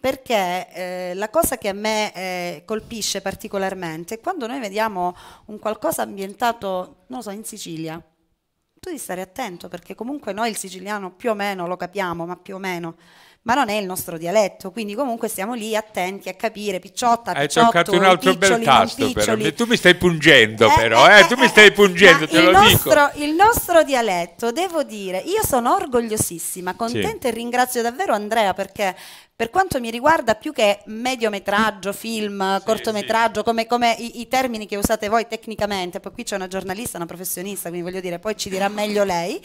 perché eh, la cosa che a me eh, colpisce particolarmente è quando noi vediamo un qualcosa ambientato, non so, in Sicilia. Tu devi stare attento perché comunque noi il siciliano più o meno lo capiamo, ma più o meno ma non è il nostro dialetto, quindi comunque stiamo lì attenti a capire picciotta, Hai picciotto, toccato un altro piccioli, bel tasto però, tu mi stai pungendo eh, però, eh, eh, eh tu mi eh, stai pungendo, te lo nostro, dico. Il nostro dialetto, devo dire, io sono orgogliosissima, contenta sì. e ringrazio davvero Andrea perché per quanto mi riguarda, più che mediometraggio, film, sì, cortometraggio, sì. come, come i, i, termini che usate voi tecnicamente, poi qui c'è una giornalista, una professionista, quindi voglio dire, poi ci dirà meglio lei.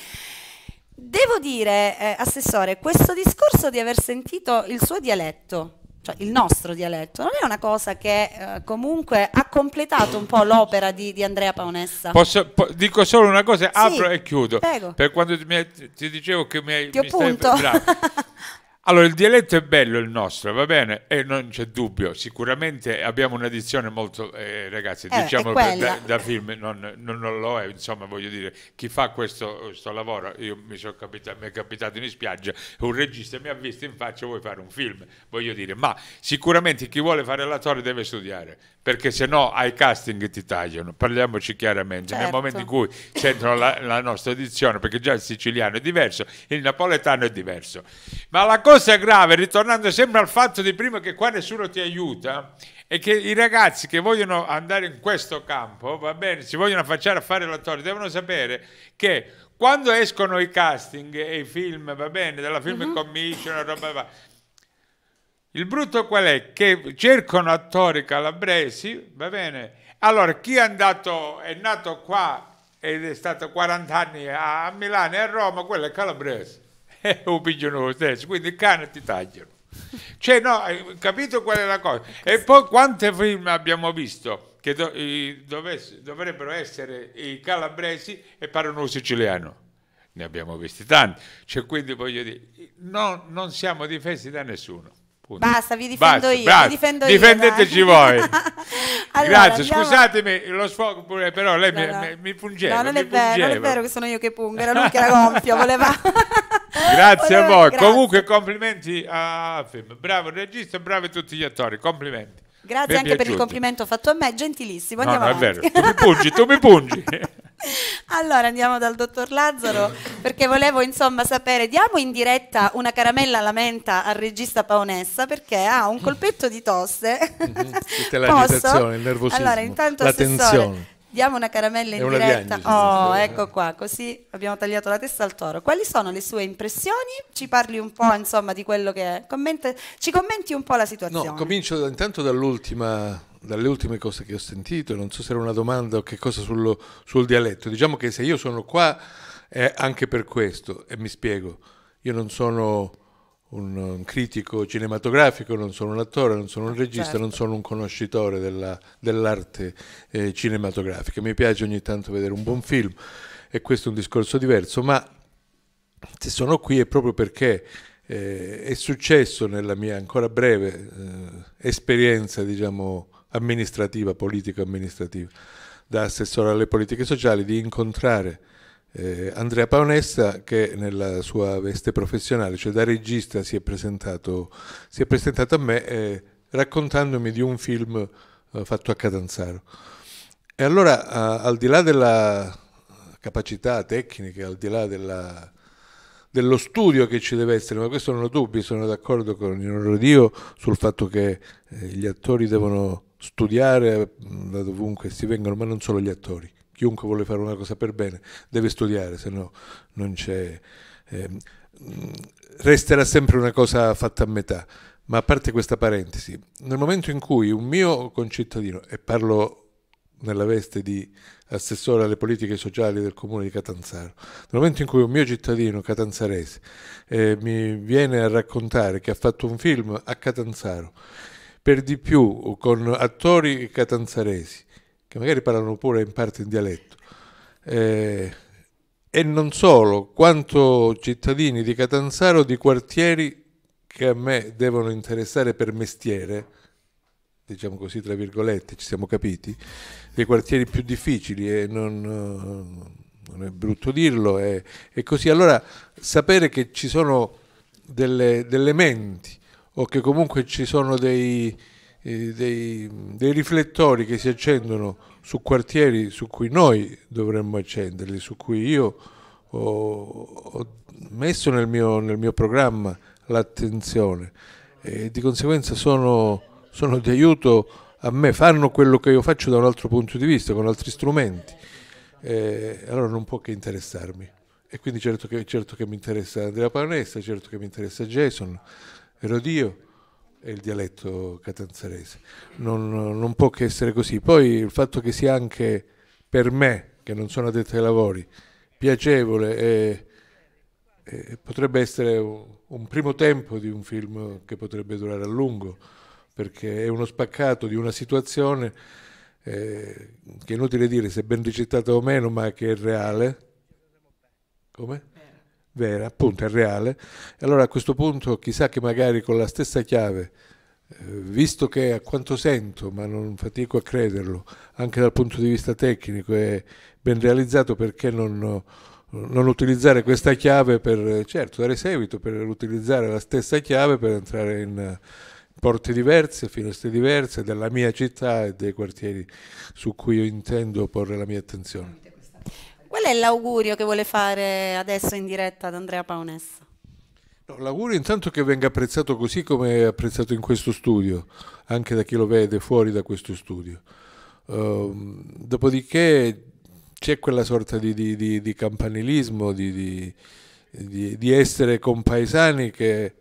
Devo dire, eh, Assessore, questo discorso di aver sentito il suo dialetto, cioè il nostro dialetto, non è una cosa che eh, comunque ha completato un po' l'opera di, di, Andrea Paonessa. Posso, po dico solo una cosa, apro sì, e chiudo. Prego. Per quando ti, ti, dicevo che mi hai... Ti mi stai, bravo. Allora, il dialetto è bello il nostro, va bene? E eh, non c'è dubbio, sicuramente abbiamo un'edizione molto... Eh, ragazzi, eh, diciamo da, da, film, non, non, non, lo è, insomma, voglio dire, chi fa questo, questo lavoro, io mi, capita, mi, è capitato in spiaggia, un regista mi ha visto in faccia, vuoi fare un film, voglio dire, ma sicuramente chi vuole fare l'attore deve studiare, perché se no ai casting ti tagliano, parliamoci chiaramente, certo. nel momento in cui sentono la, la nostra edizione, perché già il siciliano è diverso, il napoletano è diverso. Ma la cosa cosa grave, ritornando sempre al fatto di prima che qua nessuno ti aiuta, è che i ragazzi che vogliono andare in questo campo, va bene, si vogliono affacciare a fare l'attore, devono sapere che quando escono i casting e i film, va bene, della film mm -hmm. commission, roba, va, il brutto qual è? Che cercano attori calabresi, va bene? Allora, chi è, andato, è nato qua ed è stato 40 anni a Milano e a Roma, quello è calabrese. o pigliano lo stesso, quindi il cane ti tagliano. Cioè, no, capito qual è la cosa? E poi quante film abbiamo visto che do, i, dovesse, dovrebbero essere i calabresi e parlano siciliano? Ne abbiamo visti tanti. Cioè, quindi voglio dire, no, non siamo difesi da nessuno. Punto. Basta, vi difendo Basta, io. Bravo. Vi difendo Difendeteci io, voi. allora, Grazie, abbiamo... scusatemi lo sfogo pure, però lei no, mi, no. mi, pungeva. No, non, è, Vero, non è vero che sono io che pungo, era lui che era gonfio, voleva... Grazie allora, a voi. Grazie. Comunque complimenti a Femme, bravo il regista, bravo tutti gli attori, complimenti. Grazie anche per il complimento fatto a me, gentilissimo. Andiamo no, no, avanti. Tu mi pungi, tu mi pungi. Allora andiamo dal dottor Lazzaro perché volevo insomma sapere, diamo in diretta una caramella alla menta al regista Paonessa perché ha un colpetto di tosse. Mhm, Tutta l'agitazione, il nervosismo, allora, intanto, la tensione. Diamo una caramella in una diretta. Diagnosi, oh, ecco qua, così abbiamo tagliato la testa al toro. Quali sono le sue impressioni? Ci parli un po', insomma, di quello che è. Commenta, ci commenti un po' la situazione. No, comincio intanto dall'ultima dalle ultime cose che ho sentito, non so se era una domanda o che cosa sullo, sul dialetto. Diciamo che se io sono qua è anche per questo, e mi spiego, io non sono un, critico cinematografico, non sono un attore, non sono un ah, regista, certo. non sono un conoscitore della, dell'arte eh, cinematografica. Mi piace ogni tanto vedere un buon film e questo è un discorso diverso, ma se sono qui è proprio perché eh, è successo nella mia ancora breve eh, esperienza, diciamo, amministrativa, politico-amministrativa, da assessore alle politiche sociali, di incontrare eh, Andrea Paonessa che nella sua veste professionale, cioè da regista, si è presentato, si è presentato a me eh, raccontandomi di un film eh, fatto a Catanzaro. E allora, al di là della capacità tecnica, al di là della dello studio che ci deve essere, ma questo non ho dubbi, sono d'accordo con il Rodio sul fatto che eh, gli attori devono studiare eh, da dovunque si vengono, ma non solo gli attori, chiunque vuole fare una cosa per bene deve studiare, se no non c'è... Eh, resterà sempre una cosa fatta a metà. Ma a parte questa parentesi, nel momento in cui un mio concittadino, e parlo nella veste di assessore alle politiche sociali del comune di Catanzaro, nel momento in cui un mio cittadino catanzarese eh, mi viene a raccontare che ha fatto un film a Catanzaro, per di più con attori catanzaresi, che magari parlano pure in parte in dialetto. Eh, e non solo, quanto cittadini di Catanzaro di quartieri che a me devono interessare per mestiere, diciamo così tra virgolette, ci siamo capiti, dei quartieri più difficili e non, non è brutto dirlo, è, è, così. Allora sapere che ci sono delle, delle menti o che comunque ci sono dei, eh, dei, dei, riflettori che si accendono su quartieri su cui noi dovremmo accenderli, su cui io ho, ho messo nel mio, nel mio programma l'attenzione e di conseguenza sono, sono di aiuto a me, fanno quello che io faccio da un altro punto di vista, con altri strumenti. Eh, allora non può che interessarmi. E quindi certo che, certo che mi interessa Andrea Panessa, certo che mi interessa Jason, Dio e il dialetto catanzarese. Non, non, può che essere così. Poi il fatto che sia anche per me, che non sono addetto ai lavori, piacevole e, e potrebbe essere un primo tempo di un film che potrebbe durare a lungo, perché è uno spaccato di una situazione eh, che è inutile dire se ben recitata o meno, ma che è reale. Come? vera, appunto è reale. E Allora a questo punto chissà che magari con la stessa chiave, eh, visto che a quanto sento, ma non fatico a crederlo, anche dal punto di vista tecnico è ben realizzato, perché non, non utilizzare questa chiave per, certo, dare seguito, per utilizzare la stessa chiave per entrare in porte diverse, finestre diverse della mia città e dei quartieri su cui io intendo porre la mia attenzione. Qual è l'augurio che vuole fare adesso in diretta ad Andrea Paonessa? No, l'augurio intanto che venga apprezzato così come è apprezzato in questo studio, anche da chi lo vede fuori da questo studio. Uh, dopodiché c'è quella sorta di, di, di, di campanilismo, di, essere compaesani che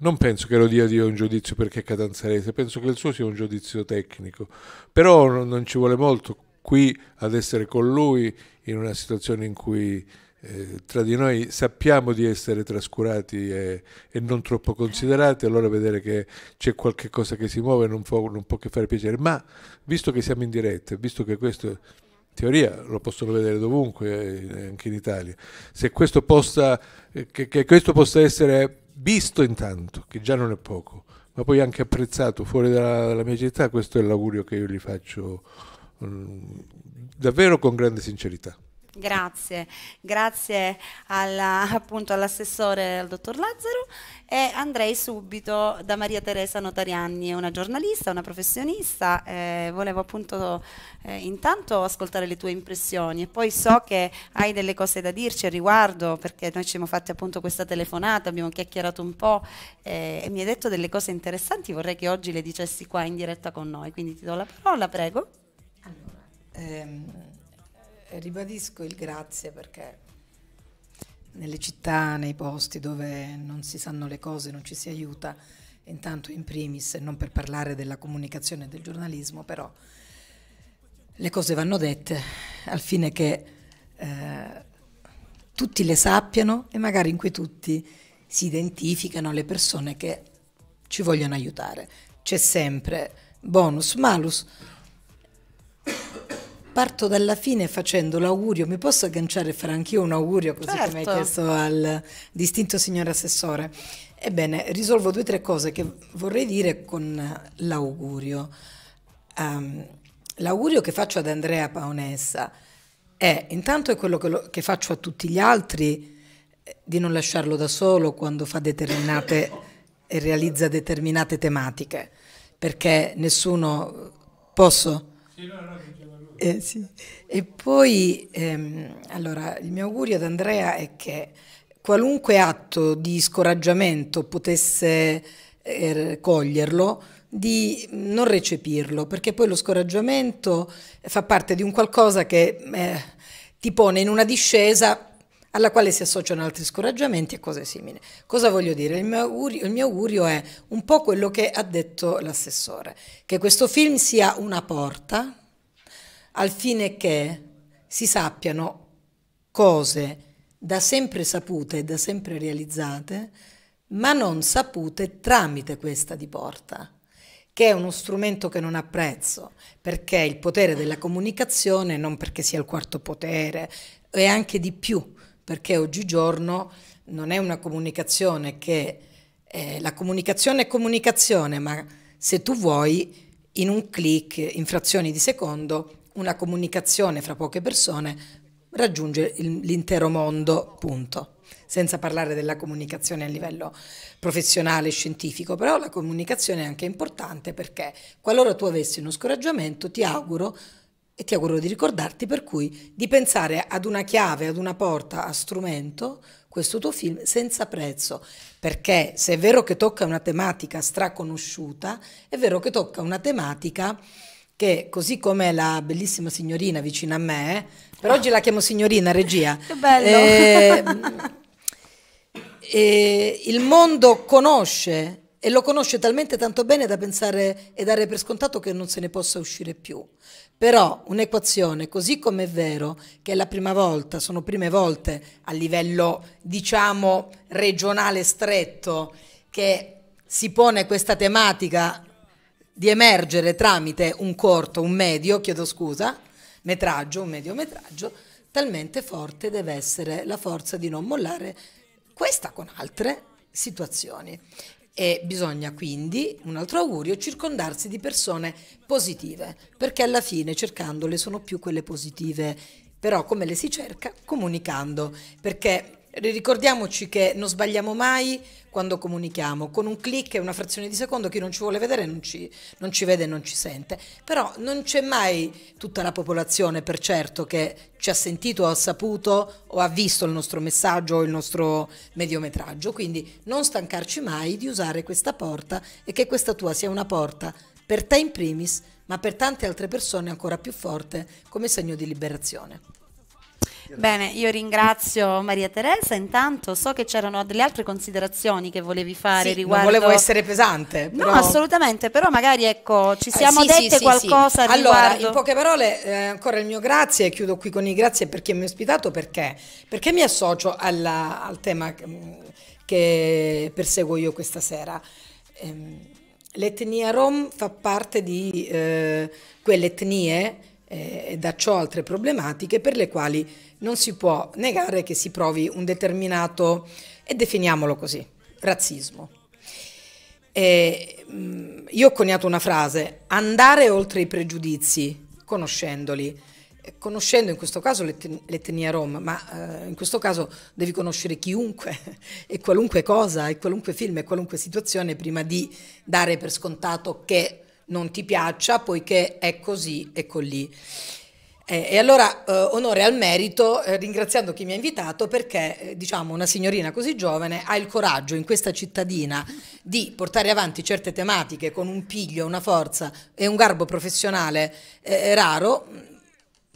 non penso che lo dia Dio un giudizio perché è catanzarese, penso che il suo sia un giudizio tecnico, però non, non ci vuole molto qui ad essere con lui in una situazione in cui eh, tra di noi sappiamo di essere trascurati e, e, non troppo considerati, allora vedere che c'è qualche cosa che si muove non, può, non può che fare piacere. Ma visto che siamo in diretta, visto che questo in teoria lo possono vedere dovunque, eh, anche in Italia, se questo possa, eh, che, che questo possa essere visto intanto, che già non è poco, ma poi anche apprezzato fuori dalla, dalla mia città, questo è l'augurio che io gli faccio Mm, davvero con grande sincerità. Grazie, grazie alla, appunto all'assessore, al dottor Lazzaro e andrei subito da Maria Teresa Notarianni, una giornalista, una professionista, eh, volevo appunto eh, intanto ascoltare le tue impressioni e poi so che hai delle cose da dirci al riguardo perché noi ci siamo fatti appunto questa telefonata, abbiamo chiacchierato un po' eh, e mi hai detto delle cose interessanti, vorrei che oggi le dicessi qua in diretta con noi, quindi ti do la parola, prego ehm, ribadisco il grazie perché nelle città, nei posti dove non si sanno le cose, non ci si aiuta, intanto in primis, non per parlare della comunicazione e del giornalismo, però le cose vanno dette al fine che eh, tutti le sappiano e magari in cui tutti si identificano le persone che ci vogliono aiutare. C'è sempre bonus, malus, Parto dalla fine facendo l'augurio, mi posso agganciare e fare anch'io un augurio così certo. come hai certo. chiesto al distinto signor Assessore? Ebbene, risolvo due o tre cose che vorrei dire con l'augurio. Um, l'augurio che faccio ad Andrea Paonessa è intanto è quello che, lo, che faccio a tutti gli altri eh, di non lasciarlo da solo quando fa determinate e realizza determinate tematiche, perché nessuno posso... Sì, no, no, eh, sì. E poi, ehm, allora, il mio augurio ad Andrea è che qualunque atto di scoraggiamento potesse eh, coglierlo, di non recepirlo, perché poi lo scoraggiamento fa parte di un qualcosa che eh, ti pone in una discesa alla quale si associano altri scoraggiamenti e cose simili. Cosa voglio dire? Il mio, augurio, il mio augurio, è un po' quello che ha detto l'assessore, che questo film sia una porta al fine che si sappiano cose da sempre sapute e da sempre realizzate, ma non sapute tramite questa di porta, che è uno strumento che non apprezzo, perché il potere della comunicazione, non perché sia il quarto potere, è anche di più, perché oggigiorno non è una comunicazione che... Eh, la comunicazione è comunicazione, ma se tu vuoi, in un clic, in frazioni di secondo, una comunicazione fra poche persone raggiunge l'intero mondo, punto. Senza parlare della comunicazione a livello professionale e scientifico, però la comunicazione è anche importante perché qualora tu avessi uno scoraggiamento, ti auguro e ti auguro di ricordarti per cui di pensare ad una chiave, ad una porta, a strumento, questo tuo film senza prezzo, perché se è vero che tocca una tematica straconosciuta, è vero che tocca una tematica che così come la bellissima signorina vicino a me, per oh. oggi la chiamo signorina regia. Che bello! Eh, eh, il mondo conosce e lo conosce talmente tanto bene da pensare e dare per scontato che non se ne possa uscire più. Però un'equazione, così come è vero che è la prima volta, sono prime volte a livello, diciamo, regionale stretto, che si pone questa tematica di emergere tramite un corto, un medio, chiedo scusa, metraggio, un mediometraggio, talmente forte deve essere la forza di non mollare questa con altre situazioni. E bisogna quindi, un altro augurio, circondarsi di persone positive, perché alla fine cercandole sono più quelle positive, però come le si cerca? Comunicando, perché Ricordiamoci che non sbagliamo mai quando comunichiamo, con un clic e una frazione di secondo chi non ci vuole vedere non ci, non ci vede e non ci sente, però non c'è mai tutta la popolazione per certo che ci ha sentito o ha saputo o ha visto il nostro messaggio o il nostro mediometraggio, quindi non stancarci mai di usare questa porta e che questa tua sia una porta per te in primis, ma per tante altre persone ancora più forte come segno di liberazione. Bene, io ringrazio Maria Teresa. Intanto so che c'erano delle altre considerazioni che volevi fare sì, riguardo. Non volevo essere pesante. Però... No, assolutamente, però magari ecco, ci eh, siamo eh, sì, dette sì, qualcosa. Sì. Riguardo... Allora, in poche parole, eh, ancora il mio grazie e chiudo qui con i grazie per chi mi ha ospitato perché? Perché mi associo alla, al tema mm, che perseguo io questa sera. Ehm, l'etnia rom fa parte di eh, quelle etnie eh, e da ciò altre problematiche per le quali non si può negare che si provi un determinato, e definiamolo così, razzismo. E, mh, mm, io ho coniato una frase, andare oltre i pregiudizi, conoscendoli, conoscendo in questo caso l'etnia rom, ma eh, in questo caso devi conoscere chiunque e qualunque cosa e qualunque film e qualunque situazione prima di dare per scontato che non ti piaccia, poiché è così e collì. lì. Eh, e allora eh, onore al merito, eh, ringraziando chi mi ha invitato, perché eh, diciamo una signorina così giovane ha il coraggio in questa cittadina di portare avanti certe tematiche con un piglio, una forza e un garbo professionale eh, raro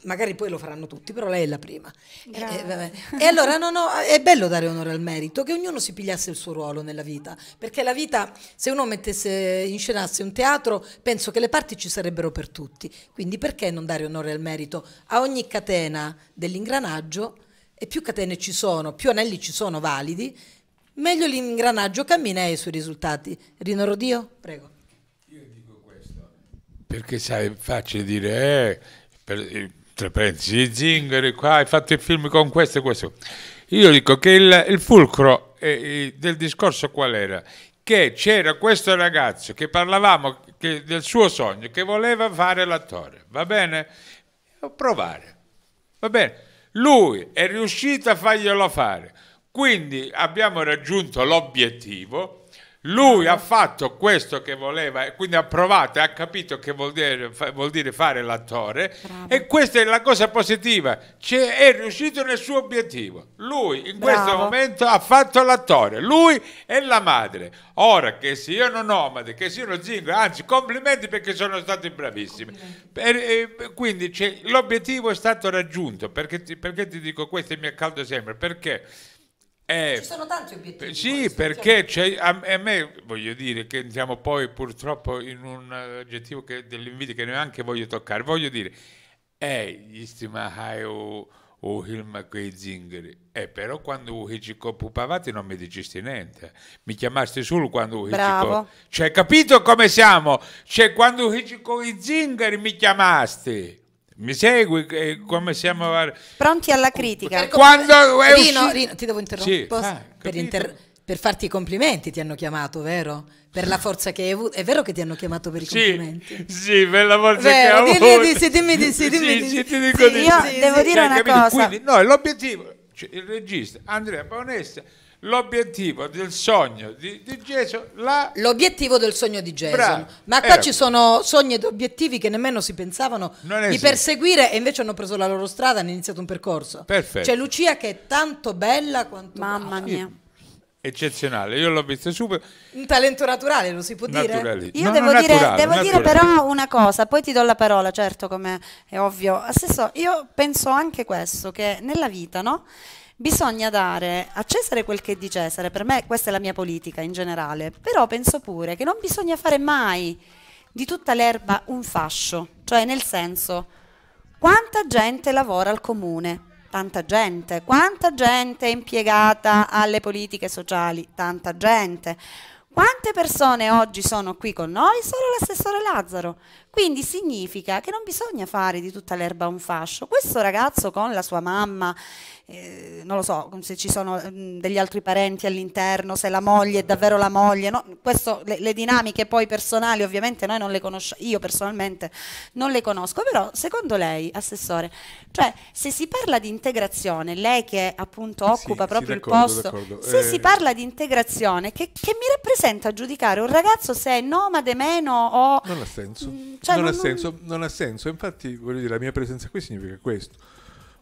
magari poi lo faranno tutti, però lei è la prima. E, e, allora no, no, è bello dare onore al merito, che ognuno si pigliasse il suo ruolo nella vita, perché la vita, se uno mettesse, in inscenasse un teatro, penso che le parti ci sarebbero per tutti, quindi perché non dare onore al merito a ogni catena dell'ingranaggio? E più catene ci sono, più anelli ci sono validi, meglio l'ingranaggio cammina e i suoi risultati. Rino Rodio, prego. Io dico questo, perché sai, è facile dire, eh, per, te pensi, zingari qua, hai fatto i film con questo e questo. Io dico che il, il fulcro eh, eh, del discorso qual era? Che c'era questo ragazzo che parlavamo che, del suo sogno, che voleva fare l'attore, va bene? Provare, va bene? Lui è riuscito a farglielo fare, quindi abbiamo raggiunto l'obiettivo lui ha fatto questo che voleva, quindi ha provato e ha capito che vuol dire, vuol dire fare l'attore Bravo. e questa è la cosa positiva, cioè è riuscito nel suo obiettivo. Lui in Bravo. questo momento ha fatto l'attore, lui e la madre. Ora che sia uno nomade, che sia uno zingo, anzi complimenti perché sono stati bravissimi. E, e, eh, quindi cioè, l'obiettivo è stato raggiunto, perché ti, perché ti dico questo e mi accaldo sempre, perché eh, Ci sono tanti obiettivi. Sì, perché cioè, a, a, me voglio dire che siamo poi purtroppo in un aggettivo dell'invito che neanche voglio toccare. Voglio dire, eh, gli stimahai o, o il quei zingari. Eh, però quando ci copupavate non mi dicesti niente. Mi chiamasti solo quando Bravo. Cioè, capito come siamo? Cioè, quando ci con i zingari mi chiamasti. Mi segui eh, come siamo... Pronti alla critica. Quando è Rino, Rino, ti devo interrompere. Sì. Ah, per, inter per, farti i complimenti ti hanno chiamato, vero? Per la forza che hai avuto. È vero che ti hanno chiamato per i complimenti? Sì, per la forza vero, che hai avuto. Dimmi, dimmi, dimmi, sì, dimmi, dimmi. Sì, ti dico sì, di Io sì, devo dire una capito? cosa. Quindi, no, l'obiettivo, cioè, il regista, Andrea Paonesta L'obiettivo del sogno di, di Gesù. La... L'obiettivo del sogno di Gesù. Bravo. Ma qua Era... ci sono sogni ed obiettivi che nemmeno si pensavano di perseguire e invece hanno preso la loro strada, hanno iniziato un percorso. Perfetto. C'è Lucia che è tanto bella quanto... Mamma mia eccezionale. Io l'ho vista super. Un talento naturale, lo si può dire. Io no, devo, no, dire, naturale, devo naturale. dire, però una cosa, poi ti do la parola, certo, come è ovvio. Stesso, io penso anche questo, che nella vita, no? bisogna dare a Cesare quel che è di Cesare, per me questa è la mia politica in generale, però penso pure che non bisogna fare mai di tutta l'erba un fascio, cioè nel senso quanta gente lavora al comune, tanta gente, quanta gente è impiegata alle politiche sociali, tanta gente. Quante persone oggi sono qui con noi? Solo l'assessore Lazzaro. Quindi significa che non bisogna fare di tutta l'erba un fascio. Questo ragazzo con la sua mamma, eh, non lo so se ci sono mm, degli altri parenti all'interno, se la moglie è davvero la moglie, no? Questo, le, le, dinamiche poi personali ovviamente noi non le conosciamo, io personalmente non le conosco, però secondo lei, Assessore, cioè se si parla di integrazione, lei che appunto occupa sì, proprio sì, il posto, se eh... si parla di integrazione, che, che mi rappresenta giudicare un ragazzo se è nomade meno o... Non ha senso. Mh, mm, cioè, non, non, ha senso, non, ha senso, Infatti, voglio dire, la mia presenza qui significa questo.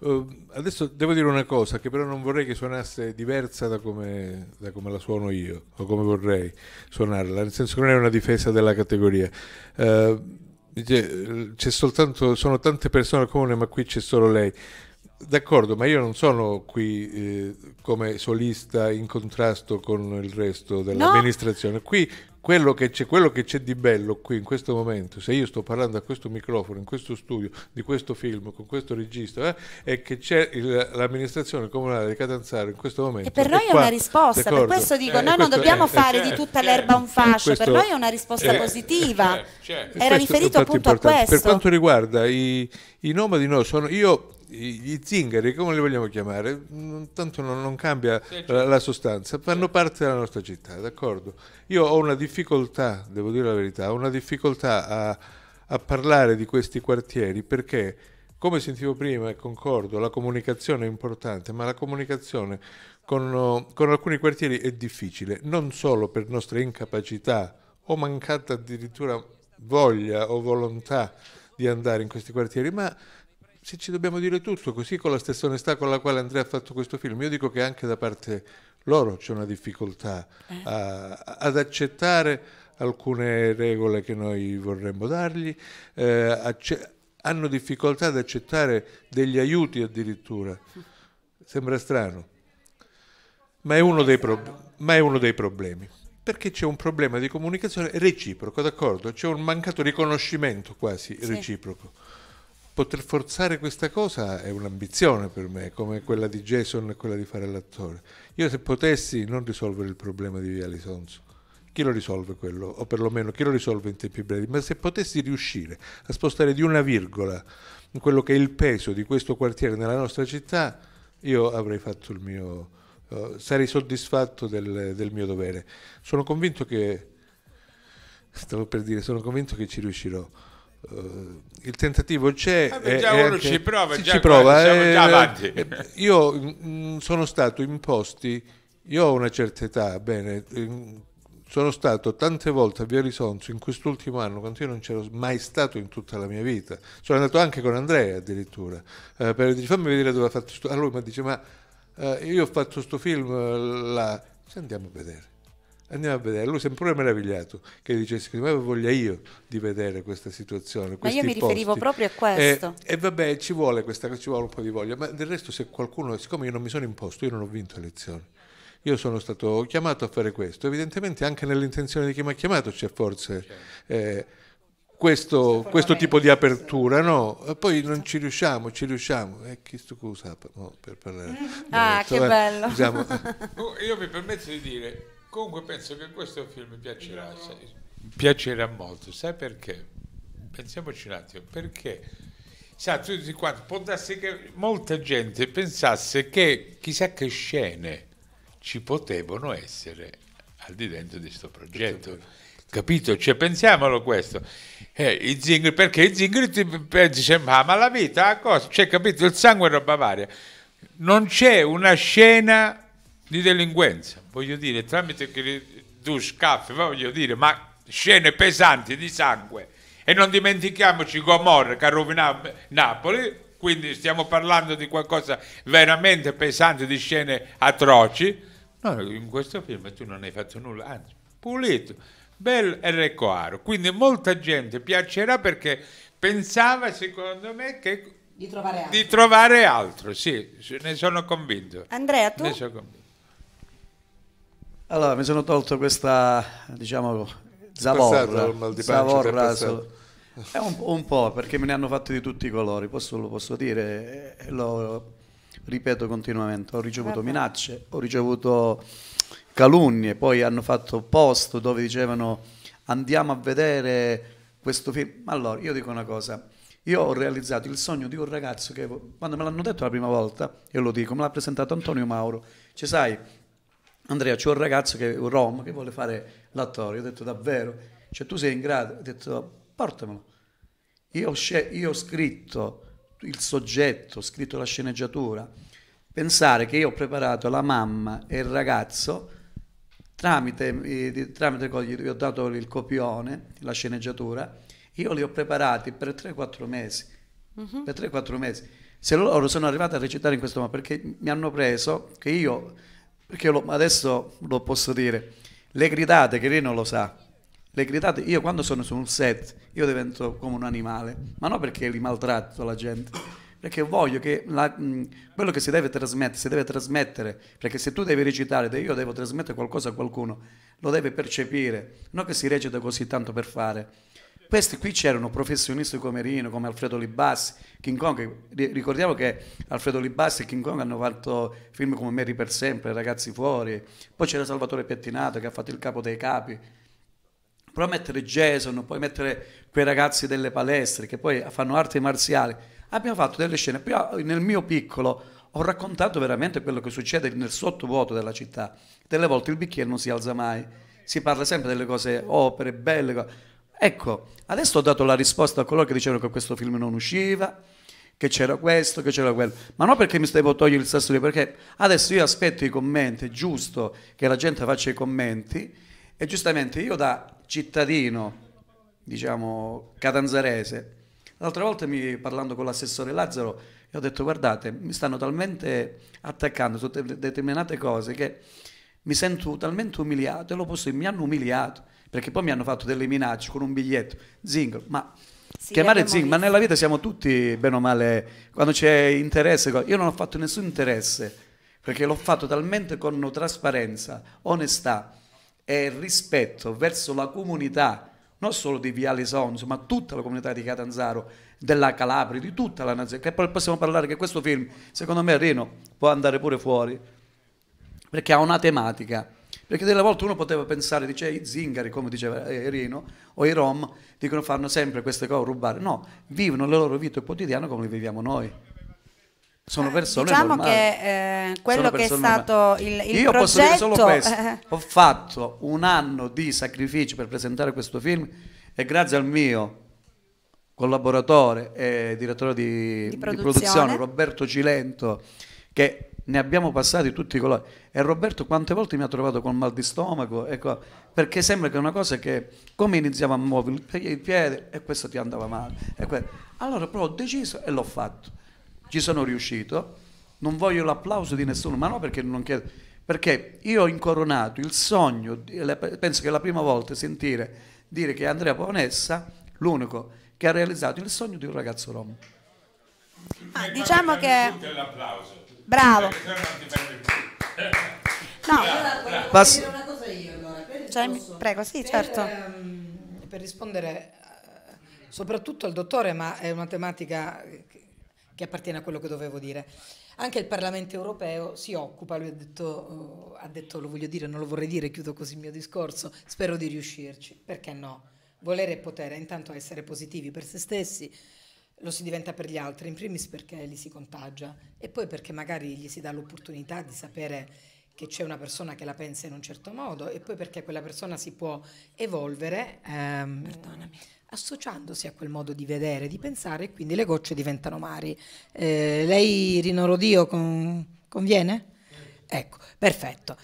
Uh, adesso devo dire una cosa che però non vorrei che suonasse diversa da come, da come, la suono io o come vorrei suonarla, nel senso che non è una difesa della categoria. Uh, c'è soltanto, sono tante persone al comune, ma qui c'è solo lei. D'accordo, ma io non sono qui eh, come solista in contrasto con il resto dell'amministrazione. No. Qui quello che, c'è, quello che c'è di bello qui in questo momento, se io sto parlando a questo microfono, in questo studio, di questo film, con questo registro, eh, è che c'è il, l'amministrazione comunale di Catanzaro in questo momento. E per noi è, qua, una risposta, d'accordo? per questo dico, eh, noi questo, non dobbiamo eh, fare eh, di eh, tutta eh, l'erba un fascio, questo, per noi è una risposta positiva. Certo, certo. Era riferito appunto importante. a questo. Per quanto riguarda i, i nomadi, no, sono, io gli zingari, come li vogliamo chiamare, mm, tanto non, non cambia la, certo. la, sostanza, fanno parte della nostra città, d'accordo? Io ho una difficoltà, devo dire la verità, ho una difficoltà a, a parlare di questi quartieri perché, come sentivo prima e concordo, la comunicazione è importante, ma la comunicazione con, con alcuni quartieri è difficile, non solo per nostra incapacità o mancata addirittura voglia o volontà di andare in questi quartieri, ma se ci dobbiamo dire tutto, così con la stessa onestà con la quale Andrea ha fatto questo film, io dico che anche da parte loro c'è una difficoltà eh. a, ad accettare alcune regole che noi vorremmo dargli, eh, hanno difficoltà ad accettare degli aiuti addirittura. Sembra strano, ma è uno, dei, pro ma è uno dei problemi perché c'è un problema di comunicazione reciproco, d'accordo? C'è un mancato riconoscimento quasi sì. reciproco poter forzare questa cosa è un'ambizione per me, come quella di Jason e quella di fare l'attore. Io se potessi non risolvere il problema di Viale Sonso, chi lo risolve quello? O perlomeno chi lo risolve in tempi brevi? Ma se potessi riuscire a spostare di una virgola quello che è il peso di questo quartiere nella nostra città, io avrei fatto il mio... Eh, sarei soddisfatto del, del mio dovere. Sono convinto che... Stavo per dire, sono convinto che ci riuscirò. Eh, il tentativo c'è. Ah, eh, già uno anche, ci prova, sì, già ci prova siamo eh, già avanti. io mh, mm, sono stato in posti, io ho una certa età, bene, mm, sono stato tante volte a Via Risonzo in quest'ultimo anno, quando io non c'ero mai stato in tutta la mia vita. Sono andato anche con Andrea addirittura, eh, per dire fammi vedere dove ha fatto... Sto... Allora mi dice ma eh, io ho fatto questo film là, se andiamo a vedere Andiamo a vedere, lui si è pure meravigliato che dicessi che voglia io di vedere questa situazione. Ma io mi riferivo proprio a eh, questo. E, e, vabbè, ci vuole, questa, ci vuole un po' di voglia, ma del resto se qualcuno, siccome io non mi sono imposto, io non ho vinto le elezioni, io sono stato chiamato a fare questo, evidentemente anche nell'intenzione di chi mi ha chiamato c'è forse... Eh, questo, questo, tipo di apertura, no? E Poi non ci riusciamo, ci riusciamo. Eh, chi sto no, per parlare. Ah, no, che eh, bello. Diciamo. Eh. Oh, io mi permetto di dire, Comunque penso che questo film piacerà, piacerà molto, sai perché? Pensiamoci un attimo, perché sa, tutti quanti, può darsi che molta gente pensasse che chissà che scene ci potevano essere al di dentro di questo progetto. Capito? Cioè, pensiamolo questo. Eh, i zingari, perché i zingari ti pensi, cioè, ma, ma la vita, la cosa, cioè, capito? Il sangue è roba varia. Non c'è una scena di delinquenza, voglio dire, tramite due scaffi, voglio dire, ma scene pesanti di sangue. E non dimentichiamoci Gomorra che ha rovinato Napoli, quindi stiamo parlando di qualcosa veramente pesante, di scene atroci. No, in questo film tu non hai fatto nulla, anzi, pulito, bel e recoaro. Quindi molta gente piacerà perché pensava, secondo me, che... Di trovare altro. Di trovare altro, sì, ne sono convinto. Andrea, tu? Ne sono convinto. Allora, mi sono tolto questa, diciamo, zavorra. Passato, zavorra su, è un, un, po', perché me ne hanno fatti di tutti i colori, posso, lo posso dire, lo ripeto continuamente, ho ricevuto minacce, ho ricevuto calunnie, poi hanno fatto post dove dicevano andiamo a vedere questo film. Allora, io dico una cosa, io ho realizzato il sogno di un ragazzo che quando me l'hanno detto la prima volta, io lo dico, me l'ha presentato Antonio Mauro, cioè sai, Andrea c'è un ragazzo che è un rom che vuole fare l'attore, io ho detto davvero, cioè tu sei in grado, ho detto portamelo. Io ho, sc- io ho scritto il soggetto, ho scritto la sceneggiatura, pensare che io ho preparato la mamma e il ragazzo tramite, eh, tramite gli ho dato il copione, la sceneggiatura, io li ho preparati per 3-4 mesi, mm-hmm. per 3-4 mesi. Se loro sono arrivati a recitare in questo modo, perché mi hanno preso che io perché lo, adesso lo posso dire, le gridate che lei non lo sa, le gridate, io quando sono su un set, io divento come un animale, ma non perché li maltratto la gente, perché voglio che la, mh, mm, quello che si deve trasmettere, si deve trasmettere, perché se tu devi recitare, io devo trasmettere qualcosa a qualcuno, lo deve percepire, non che si recita così tanto per fare. Questi qui c'erano professionisti come Rino, come Alfredo Libassi, King Kong. Ricordiamo che Alfredo Libassi e King Kong hanno fatto film come Mary per sempre, Ragazzi fuori. Poi c'era Salvatore Pettinato che ha fatto il capo dei capi. Prova mettere Jason, poi mettere quei ragazzi delle palestre che poi fanno arti marziali. Abbiamo fatto delle scene. Nel mio piccolo ho raccontato veramente quello che succede nel sottovuoto della città. Delle volte il bicchiere non si alza mai. Si parla sempre delle cose opere, belle cose Ecco, adesso ho dato la risposta a coloro che dicevano che questo film non usciva, che c'era questo, che c'era quello, ma non perché mi stavo togliendo il sassolino, perché adesso io aspetto i commenti, è giusto che la gente faccia i commenti e giustamente io da cittadino, diciamo, catanzarese, l'altra volta mi, parlando con l'assessore Lazzaro, ho detto guardate, mi stanno talmente attaccando su determinate cose che mi sento talmente umiliato e lo posso dire, mi hanno umiliato perché poi mi hanno fatto delle minacce con un biglietto. Zing, ma sì, chiamare Zing, ma nella vita siamo tutti bene o male, quando c'è interesse, io non ho fatto nessun interesse, perché l'ho fatto talmente con trasparenza, onestà e rispetto verso la comunità, non solo di Viale Sonso, ma tutta la comunità di Catanzaro, della Calabria, di tutta la nazione, che poi possiamo parlare che questo film, secondo me Reno, può andare pure fuori, perché ha una tematica perché delle volte uno poteva pensare, dice i zingari, come diceva Erino, eh, o i rom, dicono fanno sempre queste cose, rubare. No, vivono la loro vita quotidiana come viviamo noi. Sono eh, persone diciamo normali. che eh, quello che è stato normali. il, il Io progetto... posso dire solo questo. Ho fatto un anno di sacrifici per presentare questo film e grazie al mio collaboratore e direttore di, di, produzione. di produzione Roberto Cilento che ne abbiamo passati tutti i colori. E Roberto quante volte mi ha trovato con mal di stomaco, ecco, perché sembra che è una cosa che come iniziamo a muovere il piede e questo ti andava male. Allora però ho deciso e l'ho fatto. Ci sono riuscito, non voglio l'applauso di nessuno, ma no perché non chiedo, perché io ho incoronato il sogno, penso che è la prima volta sentire dire che Andrea Paonessa, l'unico che ha realizzato il sogno di un ragazzo rom. Ah, diciamo che... L'applauso. Bravo. Eh, no, allora, Passo. dire una cosa io allora. Cioè, prego, sì, certo. Ehm, per rispondere eh, soprattutto al dottore, ma è una tematica che appartiene a quello che dovevo dire. Anche il Parlamento europeo si occupa, lui ha detto, ha detto lo voglio dire, non lo vorrei dire, chiudo così il mio discorso, spero di riuscirci, perché no? Volere e potere, intanto essere positivi per se stessi, lo si diventa per gli altri, in primis perché li si contagia e poi perché magari gli si dà l'opportunità di sapere che c'è una persona che la pensa in un certo modo e poi perché quella persona si può evolvere ehm, associandosi a quel modo di vedere, di pensare e quindi le gocce diventano mari. Eh, lei Rino Rodio con, conviene? Ecco, perfetto.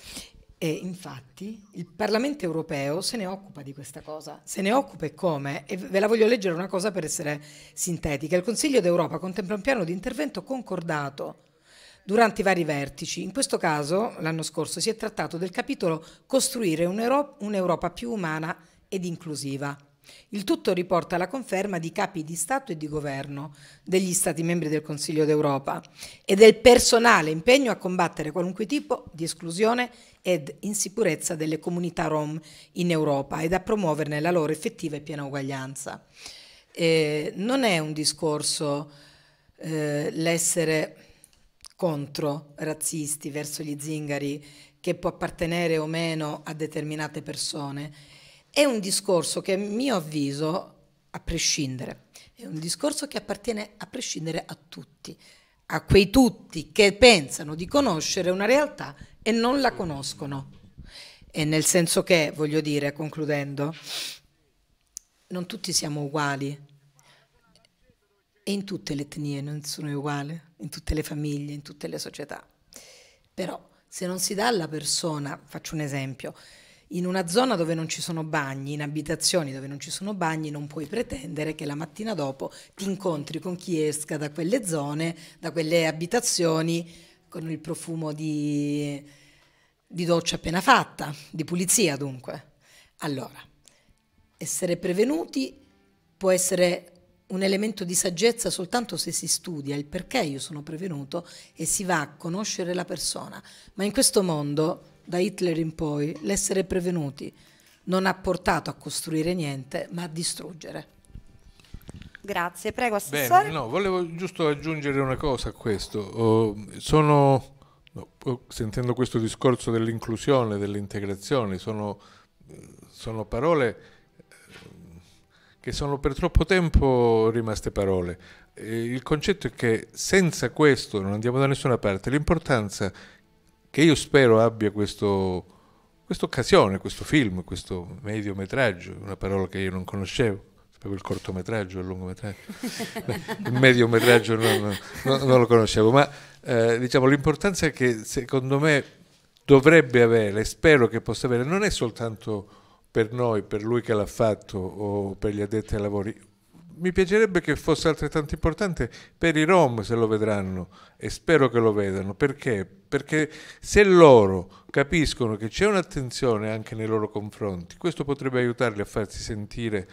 E infatti il Parlamento europeo se ne occupa di questa cosa, se ne occupa e come? E ve la voglio leggere una cosa per essere sintetica. Il Consiglio d'Europa contempla un piano di intervento concordato durante i vari vertici. In questo caso, l'anno scorso, si è trattato del capitolo Costruire un'Europa più umana ed inclusiva. Il tutto riporta la conferma di capi di Stato e di Governo degli Stati membri del Consiglio d'Europa e del personale impegno a combattere qualunque tipo di esclusione ed insicurezza delle comunità rom in Europa ed a promuoverne la loro effettiva e piena uguaglianza. Eh, non è un discorso eh, l'essere contro razzisti verso gli zingari che può appartenere o meno a determinate persone è un discorso che a mio avviso, a prescindere, è un discorso che appartiene a prescindere a tutti, a quei tutti che pensano di conoscere una realtà e non la conoscono. E nel senso che, voglio dire, concludendo, non tutti siamo uguali. E in tutte le etnie non sono uguali, in tutte le famiglie, in tutte le società. Però se non si dà alla persona, faccio un esempio, in una zona dove non ci sono bagni, in abitazioni dove non ci sono bagni, non puoi pretendere che la mattina dopo ti incontri con chi esca da quelle zone, da quelle abitazioni, con il profumo di, di doccia appena fatta, di pulizia dunque. Allora, essere prevenuti può essere un elemento di saggezza soltanto se si studia il perché io sono prevenuto e si va a conoscere la persona. Ma in questo mondo da Hitler in poi l'essere prevenuti non ha portato a costruire niente, ma a distruggere. Grazie, prego Assessore. Bene, no, volevo giusto aggiungere una cosa a questo. Oh, sono, oh, sentendo questo discorso dell'inclusione, dell'integrazione, sono, sono parole eh, che sono per troppo tempo rimaste parole. Eh, il concetto è che senza questo non andiamo da nessuna parte. L'importanza che io spero abbia questa occasione, questo film, questo mediometraggio, una parola che io non conoscevo, sapevo il cortometraggio e il lungometraggio, il mediometraggio non, non, non, lo conoscevo, ma eh, diciamo l'importanza che secondo me dovrebbe avere, spero che possa avere, non è soltanto per noi, per lui che l'ha fatto o per gli addetti ai lavori, mi piacerebbe che fosse altrettanto importante per i Rom se lo vedranno e spero che lo vedano perché? Perché se loro capiscono che c'è un'attenzione anche nei loro confronti, questo potrebbe aiutarli a farsi sentire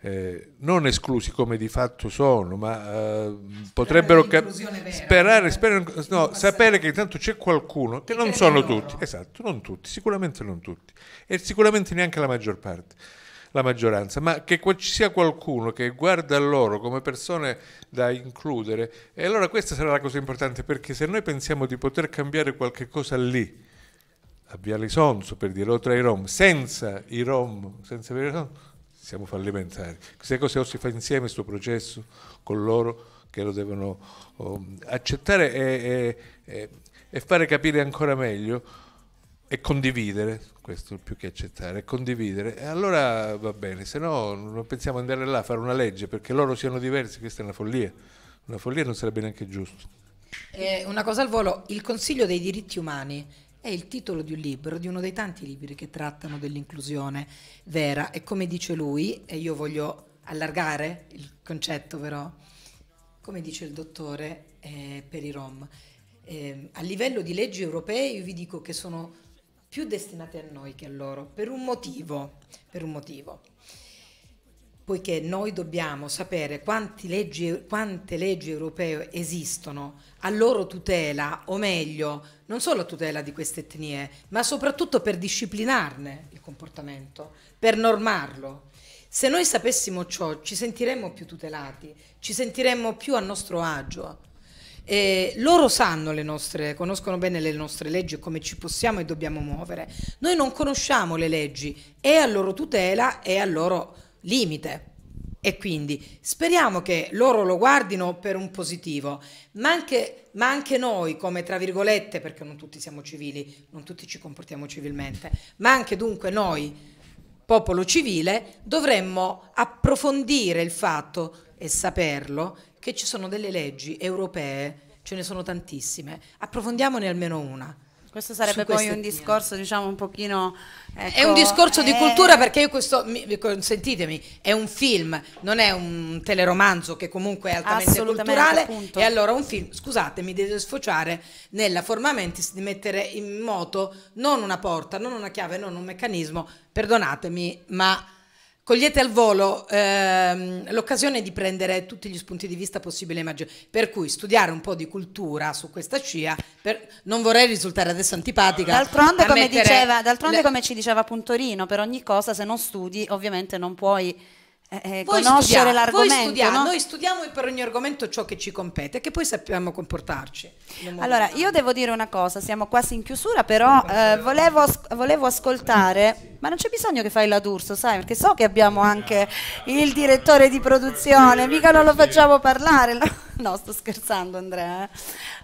eh, non esclusi come di fatto sono, ma eh, potrebbero vera, sperare, eh. sperare no, sapere che intanto c'è qualcuno che non sono tutti, esatto, non tutti, sicuramente non tutti e sicuramente neanche la maggior parte la maggioranza, ma che ci sia qualcuno che guarda loro come persone da includere, e allora questa sarà la cosa importante, perché se noi pensiamo di poter cambiare qualche cosa lì, a Via Lisonzo per dire, o tra i Rom, senza i Rom, senza Via Lisonzo, siamo fallimentari. Queste cose o si fa insieme questo processo con loro che lo devono um, accettare e, e, e fare capire ancora meglio e condividere, questo più che accettare, condividere. E allora va bene, se no non pensiamo andare là a fare una legge perché loro siano diversi, questa è una follia. Una follia non sarebbe neanche giusto. Eh, una cosa al volo, il Consiglio dei diritti umani è il titolo di un libro, di uno dei tanti libri che trattano dell'inclusione vera e come dice lui, e io voglio allargare il concetto però, come dice il dottore eh, per i Rom, eh, a livello di leggi europee io vi dico che sono più destinate a noi che a loro, per un motivo, per un motivo. Poiché noi dobbiamo sapere leggi, quante leggi europee esistono a loro tutela, o meglio, non solo a tutela di queste etnie, ma soprattutto per disciplinarne il comportamento, per normarlo. Se noi sapessimo ciò, ci sentiremmo più tutelati, ci sentiremmo più a nostro agio, eh, loro sanno le nostre, conoscono bene le nostre leggi e come ci possiamo e dobbiamo muovere. Noi non conosciamo le leggi e a loro tutela e al loro limite. E quindi speriamo che loro lo guardino per un positivo, ma anche, ma anche, noi come tra virgolette, perché non tutti siamo civili, non tutti ci comportiamo civilmente, ma anche dunque noi, popolo civile, dovremmo approfondire il fatto e saperlo che ci sono delle leggi europee, ce ne sono tantissime, approfondiamone almeno una. Questo sarebbe poi un discorso, diciamo, un pochino... Ecco, è un ecco, discorso è... di eh, cultura perché io questo, mi, consentitemi, è un film, non è un teleromanzo che comunque è altamente culturale. Appunto. E allora un film, scusatemi, deve sfociare nella forma mentis di mettere in moto non una porta, non una chiave, non un meccanismo, perdonatemi, ma cogliete al volo ehm, l'occasione di prendere tutti gli spunti di vista possibili e maggiori. Per cui studiare un po' di cultura su questa scia, per... non vorrei risultare adesso antipatica. D'altronde, come, diceva, d'altronde le... come ci diceva Puntorino, per ogni cosa se non studi ovviamente non puoi eh, eh, voi conoscere studiate, l'argomento. Voi studiate, no? Noi studiamo per ogni argomento ciò che ci compete, che poi sappiamo comportarci. Allora, io devo dire una cosa, siamo quasi in chiusura, però eh, volevo, volevo, ascoltare, ma non c'è bisogno che fai la d'Urso, sai, perché so che abbiamo anche il direttore di produzione, mica non lo facciamo parlare. No? no, sto scherzando Andrea. Eh.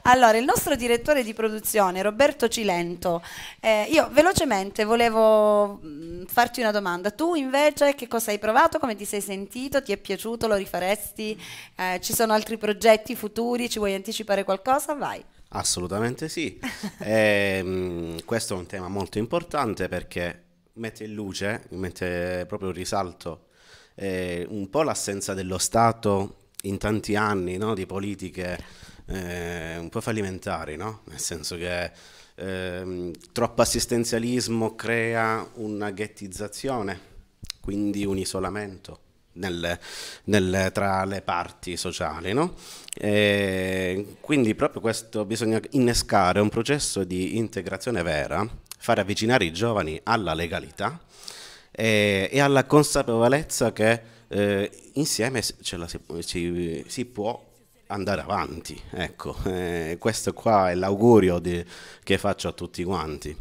Allora, il nostro direttore di produzione, Roberto Cilento, eh, io velocemente volevo mm, farti una domanda. Tu invece che cosa hai provato, come ti sei sentito, ti è piaciuto, lo rifaresti? Eh, ci sono altri progetti futuri, ci vuoi anticipare qualcosa? Vai. Assolutamente sì. e, ehm, mh, questo è un tema molto importante perché mette in luce, mette proprio in risalto eh, un po' l'assenza dello Stato in tanti anni no, di politiche eh, un po' fallimentari, no? nel senso che eh, troppo assistenzialismo crea una ghettizzazione, quindi un isolamento. Nel, nel, tra le parti sociali. No? quindi proprio questo bisogna innescare un processo di integrazione vera, fare avvicinare i giovani alla legalità e, eh, e alla consapevolezza che eh, insieme la, ci, si può andare avanti. Ecco, eh, questo qua è l'augurio di, che faccio a tutti quanti,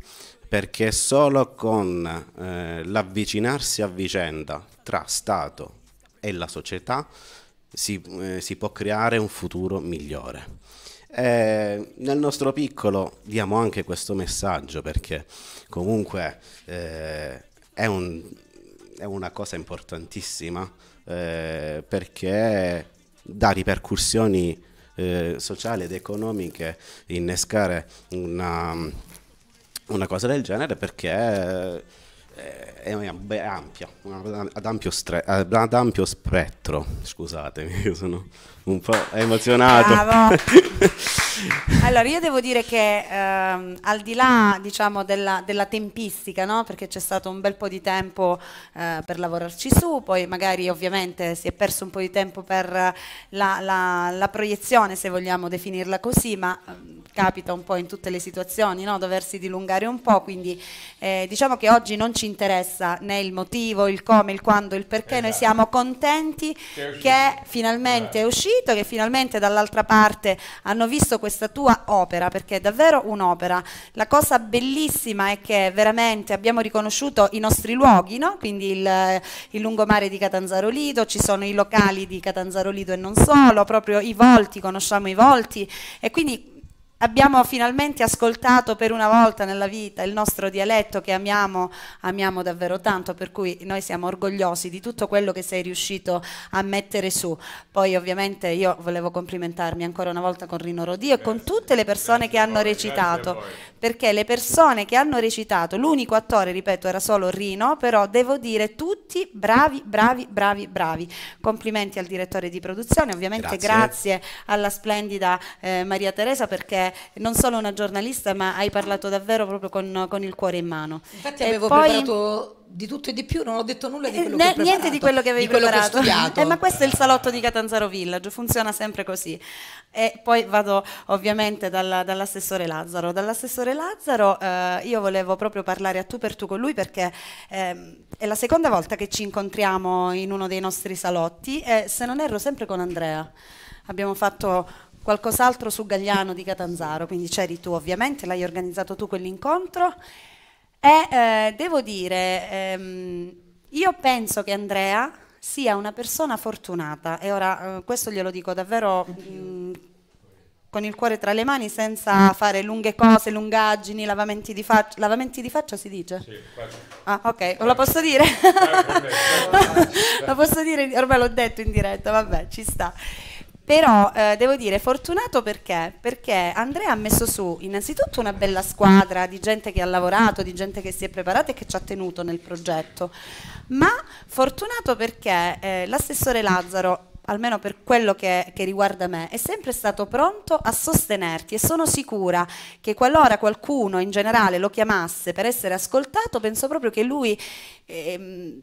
perché solo con eh, l'avvicinarsi a vicenda tra Stato e la società si, eh, si può creare un futuro migliore. E eh, nel nostro piccolo diamo anche questo messaggio perché comunque eh, è un è una cosa importantissima eh, perché dà ripercussioni eh, sociali ed economiche innescare una, una cosa del genere perché eh, è ampia, ad ampio, stre- ad ampio spettro, scusatemi, sono un po' emozionato. allora, io devo dire che ehm, al di là diciamo, della, della tempistica, no? perché c'è stato un bel po' di tempo eh, per lavorarci su, poi magari ovviamente si è perso un po' di tempo per la, la, la proiezione, se vogliamo definirla così, ma ehm, capita un po' in tutte le situazioni no? doversi dilungare un po', quindi eh, diciamo che oggi non ci interessa né il motivo, il come, il quando, il perché, esatto. noi siamo contenti che, che finalmente è uscito uscito, che finalmente dall'altra parte hanno visto questa tua opera, perché è davvero un'opera. La cosa bellissima è che veramente abbiamo riconosciuto i nostri luoghi, no? quindi il, il, lungomare di Catanzaro Lido, ci sono i locali di Catanzaro Lido e non solo, proprio i volti, conosciamo i volti e quindi abbiamo finalmente ascoltato per una volta nella vita il nostro dialetto che amiamo, amiamo davvero tanto, per cui noi siamo orgogliosi di tutto quello che sei riuscito a mettere su. Poi ovviamente io volevo complimentarmi ancora una volta con Rino Rodio e con tutte le persone che hanno recitato, perché le persone che hanno recitato, l'unico attore, ripeto, era solo Rino, però devo dire tutti bravi, bravi, bravi, bravi. Complimenti al direttore di produzione, ovviamente grazie, grazie alla splendida eh, Maria Teresa perché non solo una giornalista, ma hai parlato davvero proprio con, con il cuore in mano. Infatti e avevo poi... preparato di tutto e di più, non ho detto nulla di eh, quello eh, che ho Niente di quello che avevi quello preparato. Che eh, ma questo è il salotto di Catanzaro Village, funziona sempre così. E poi vado ovviamente dalla, dall'assessore Lazzaro. Dall'assessore Lazzaro eh, io volevo proprio parlare a tu per tu con lui perché ehm, è la seconda volta che ci incontriamo in uno dei nostri salotti e se non erro sempre con Andrea. Abbiamo fatto qualcos'altro su Gagliano di Catanzaro, quindi c'eri tu ovviamente, l'hai organizzato tu quell'incontro e eh, devo dire, ehm, io penso che Andrea sia una persona fortunata e ora eh, questo glielo dico davvero mh, con il cuore tra le mani senza fare lunghe cose, lungaggini, lavamenti di faccia, lavamenti di faccia si dice? Sì, Ah, ok, lo posso dire? lo posso dire, ormai l'ho detto in diretta, vabbè, ci sta. Però eh, devo dire fortunato perché? Perché Andrea ha messo su innanzitutto una bella squadra di gente che ha lavorato, di gente che si è preparata e che ci ha tenuto nel progetto, ma fortunato perché eh, l'assessore Lazzaro almeno per quello che, che, riguarda me, è sempre stato pronto a sostenerti e sono sicura che qualora qualcuno in generale lo chiamasse per essere ascoltato, penso proprio che lui ehm,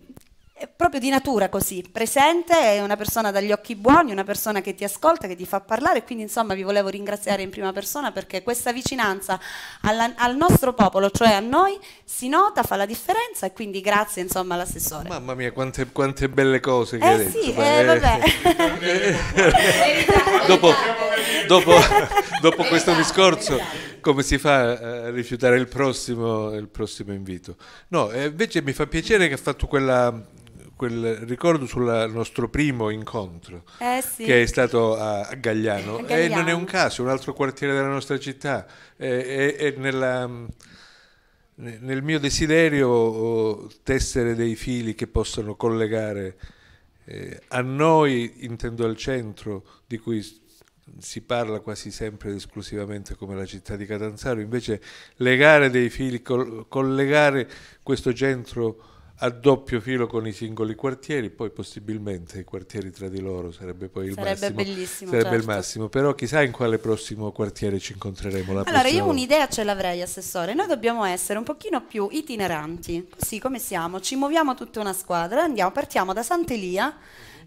è proprio di natura così, presente, è una persona dagli occhi buoni, una persona che ti ascolta, che ti fa parlare, quindi insomma vi volevo ringraziare in prima persona perché questa vicinanza alla, al nostro popolo, cioè a noi, si nota, fa la differenza e quindi grazie insomma all'assessore. Mamma mia, quante, quante, belle cose che eh hai detto. Sì, eh, eh, vabbè. dopo, dopo, dopo questo discorso come si fa a eh, rifiutare il prossimo, il prossimo invito. No, eh, invece mi fa piacere che ha fatto quella, quel ricordo sul nostro primo incontro eh, sì. che è stato a Gagliano, Gagliano. E non è un caso, è un altro quartiere della nostra città. È, è, è nella, nel mio desiderio tessere dei fili che possano collegare eh, a noi, intendo al centro, di cui si parla quasi sempre ed esclusivamente come la città di Catanzaro, invece legare dei fili, collegare questo centro a doppio filo con i singoli quartieri, poi possibilmente i quartieri tra di loro sarebbe poi il sarebbe massimo. Bellissimo, sarebbe certo. il massimo, però chissà in quale prossimo quartiere ci incontreremo la Allora, io un'idea ce l'avrei, assessore. Noi dobbiamo essere un pochino più itineranti, così come siamo, ci muoviamo tutta una squadra, andiamo, partiamo da Sant'Elia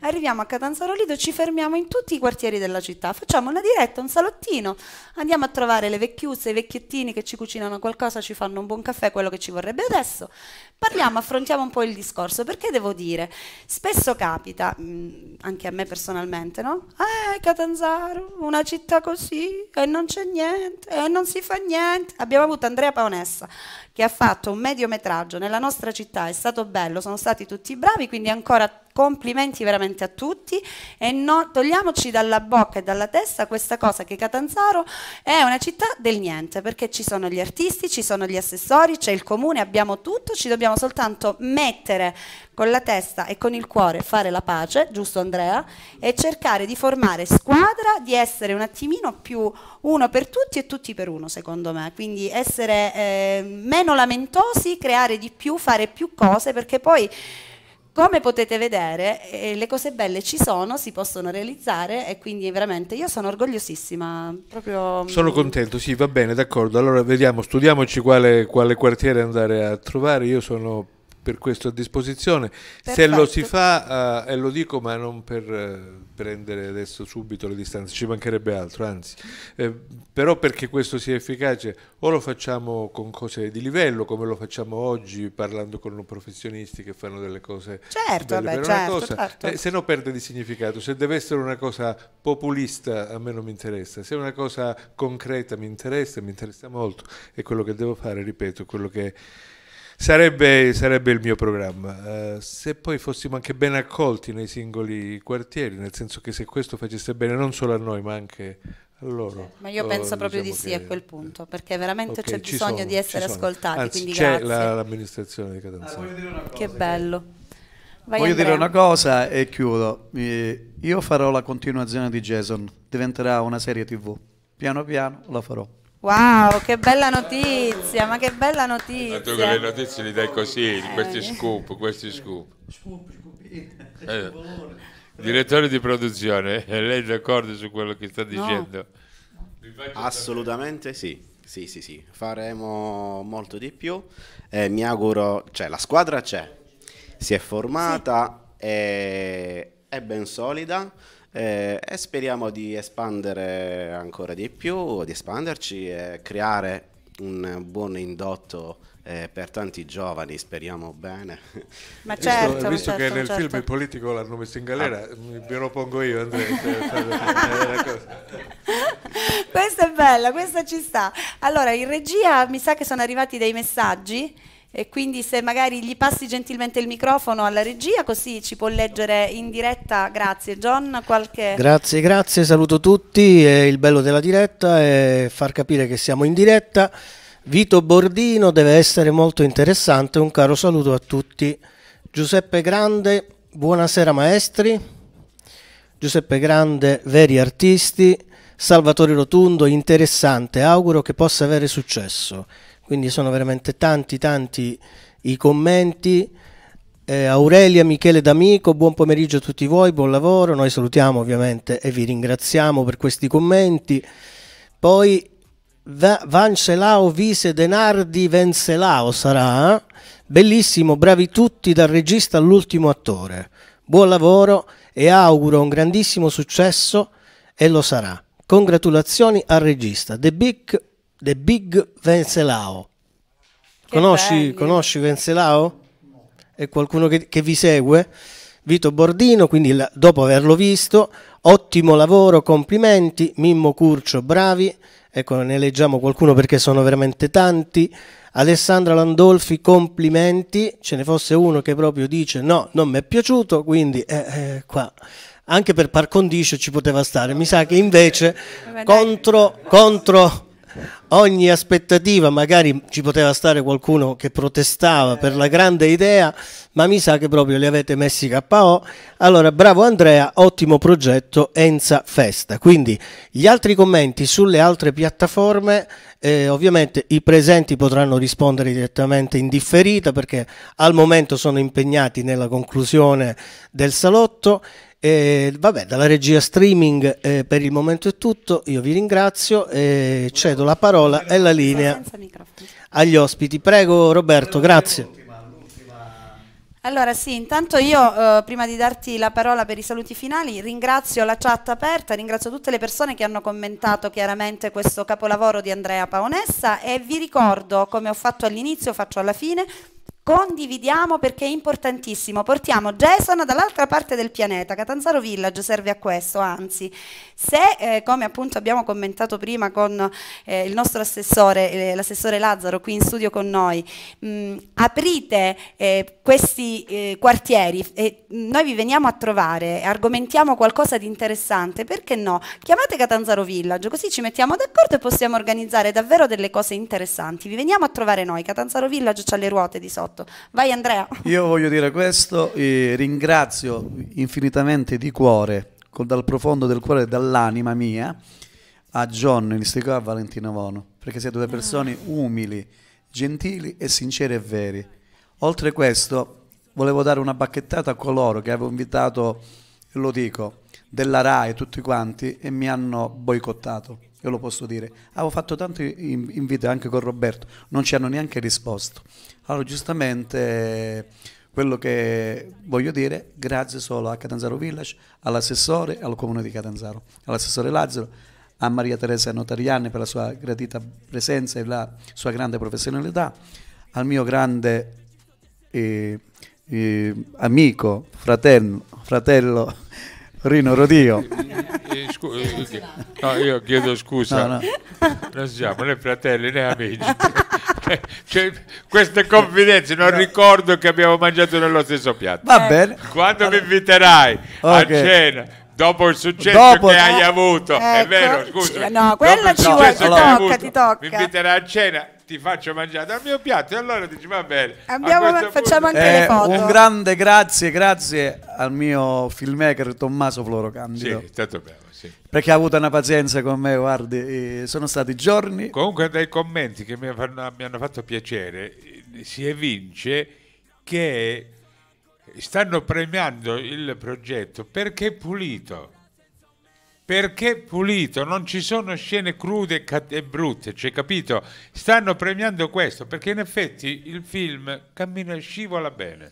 arriviamo a Catanzaro Lido, ci fermiamo in tutti i quartieri della città, facciamo una diretta, un salottino, andiamo a trovare le vecchiuzze, i vecchiettini che ci cucinano qualcosa, ci fanno un buon caffè, quello che ci vorrebbe adesso. Parliamo, affrontiamo un po' il discorso, perché devo dire, spesso capita, mm, anche a me personalmente, no? Eh, Catanzaro, una città così, e non c'è niente, e non si fa niente. Abbiamo avuto Andrea Paonessa, che ha fatto un mediometraggio nella nostra città, è stato bello, sono stati tutti bravi, quindi ancora complimenti veramente a tutti e no, togliamoci dalla bocca e dalla testa questa cosa che Catanzaro è una città del niente, perché ci sono gli artisti, ci sono gli assessori, c'è il comune, abbiamo tutto, ci dobbiamo soltanto mettere con la testa e con il cuore fare la pace, giusto Andrea, e cercare di formare squadra, di essere un attimino più uno per tutti e tutti per uno, secondo me. Quindi essere eh, meno lamentosi, creare di più, fare più cose, perché poi come potete vedere, eh, le cose belle ci sono, si possono realizzare e quindi veramente io sono orgogliosissima. Proprio... Mm. Sono contento, sì, va bene, d'accordo. Allora vediamo, studiamoci quale, quale quartiere andare a trovare. Io sono per questo a disposizione. Perfetto. Se lo si fa, uh, e lo dico, ma non per uh, prendere adesso subito le distanze, ci mancherebbe altro, anzi, eh, però perché questo sia efficace, o lo facciamo con cose di livello, come lo facciamo oggi, parlando con professionisti che fanno delle cose. Certo, belle, vabbè, certo, cosa, eh, certo. Eh, se no perde di significato, se deve essere una cosa populista a me non mi interessa, se è una cosa concreta mi interessa, mi interessa molto, è quello che devo fare, ripeto, quello che... Sarebbe, sarebbe, il mio programma. Uh, se poi fossimo anche ben accolti nei singoli quartieri, nel senso che se questo facesse bene non solo a noi ma anche a loro. Certo, ma io oh, penso proprio diciamo di sì che... a quel eh, punto, perché veramente okay, c'è bisogno sono, di essere ascoltati. Anzi, c'è l'amministrazione di Catanzaro. Ah, che bello. Vai voglio Andrea. dire una cosa e chiudo. Io farò la continuazione di Jason, diventerà una serie tv. Piano piano la farò. Wow, che bella notizia, ma che bella notizia. Tanto che le notizie le dai così, eh, questi eh. scoop, questi scoop. Scoop, eh, eh direttore di produzione, è lei d'accordo su quello che sta dicendo? No. Assolutamente sì. Sì, sì, sì, faremo molto di più. Eh, mi auguro, cioè la squadra c'è, si è formata, sì. è, è ben solida eh, e speriamo di espandere ancora di più, di espanderci e creare un buon indotto eh, per tanti giovani, speriamo bene. Ma certo, visto, visto certo, che nel certo. film il politico l'hanno messo in galera, ah. ve lo pongo io Andrea. questa è bella, questa ci sta. Allora, in regia mi sa che sono arrivati dei messaggi. E quindi se magari gli passi gentilmente il microfono alla regia così ci può leggere in diretta, grazie John, qualche... Grazie, grazie, saluto tutti, È il bello della diretta è far capire che siamo in diretta. Vito Bordino deve essere molto interessante, un caro saluto a tutti. Giuseppe Grande, buonasera maestri. Giuseppe Grande, veri artisti. Salvatore Rotundo, interessante, auguro che possa avere successo quindi sono veramente tanti tanti i commenti. Eh, Aurelia, Michele D'Amico, buon pomeriggio a tutti voi, buon lavoro, noi salutiamo ovviamente e vi ringraziamo per questi commenti. Poi Vancelao Vise Denardi Vencelao sarà, eh? bellissimo, bravi tutti dal regista all'ultimo attore, buon lavoro e auguro un grandissimo successo e lo sarà. Congratulazioni al regista, The Big The Big Vencelao. Conosci, conosci, Vencelao? È qualcuno che, che vi segue? Vito Bordino, quindi la, dopo averlo visto, ottimo lavoro, complimenti, Mimmo Curcio, bravi, ecco ne leggiamo qualcuno perché sono veramente tanti, Alessandra Landolfi, complimenti, ce ne fosse uno che proprio dice no, non mi è piaciuto, quindi eh, eh, qua anche per par condicio ci poteva stare, mi sa che invece contro, contro ogni aspettativa, magari ci poteva stare qualcuno che protestava per la grande idea, ma mi sa che proprio li avete messi KO. Allora, bravo Andrea, ottimo progetto Enza Festa. Quindi gli altri commenti sulle altre piattaforme, eh, ovviamente i presenti potranno rispondere direttamente in differita perché al momento sono impegnati nella conclusione del salotto eh, vabbè, dalla regia streaming eh, per il momento è tutto, io vi ringrazio e cedo la parola e la linea agli ospiti. Prego Roberto, grazie. Allora sì, intanto io eh, prima di darti la parola per i saluti finali ringrazio la chat aperta, ringrazio tutte le persone che hanno commentato chiaramente questo capolavoro di Andrea Paonessa e vi ricordo come ho fatto all'inizio, faccio alla fine, condividiamo perché è importantissimo. Portiamo Jason dall'altra parte del pianeta. Catanzaro Village serve a questo, anzi, se eh, come appunto abbiamo commentato prima con eh, il nostro assessore, eh, l'assessore Lazzaro qui in studio con noi, mh, mm, aprite eh, questi eh, quartieri e mm, noi vi veniamo a trovare, argomentiamo qualcosa di interessante, perché no? Chiamate Catanzaro Village, così ci mettiamo d'accordo e possiamo organizzare davvero delle cose interessanti. Vi veniamo a trovare noi, Catanzaro Village c'ha le ruote di sotto sotto. Vai Andrea. Io voglio dire questo, ringrazio infinitamente di cuore, dal profondo del cuore e dall'anima mia, a John Nistico e a Valentino Vono, perché siete due persone umili, gentili e sincere e veri. Oltre questo, volevo dare una bacchettata a coloro che avevo invitato, lo dico, della RAI tutti quanti e mi hanno boicottato, io lo posso dire. Avevo fatto tanti inviti anche con Roberto, non ci hanno neanche risposto. Allora, giustamente quello che voglio dire, grazie solo a Catanzaro Village, all'assessore e al comune di Catanzaro, all'assessore Lazzaro, a Maria Teresa Notariani per la sua gradita presenza e la sua grande professionalità, al mio grande eh, eh, amico, fraterno, fratello Rino Rodio. Eh, eh scu- eh, no, io chiedo scusa, no, no. non siamo né fratelli né amici. Cioè, cioè, queste confidenze non ricordo che abbiamo mangiato nello stesso piatto. Va bene. Eh, quando allora. mi inviterai okay. a cena dopo il successo dopo, che no? hai avuto, ecco. è vero, scusa. No, quello ci vuole, ti tocca, avuto, ti tocca. Mi inviterai a cena ti faccio mangiare dal mio piatto e allora dici va bene Abbiamo, facciamo punto. anche eh, le foto un grande grazie grazie al mio filmmaker Tommaso Floro Candido sì, è stato bello perché ha avuto una pazienza con me, guardi, sono stati giorni. Comunque dai commenti che mi hanno, mi hanno fatto piacere si evince che stanno premiando il progetto perché è pulito. Perché pulito, non ci sono scene crude e brutte, cioè capito? Stanno premiando questo perché in effetti il film cammina e scivola bene.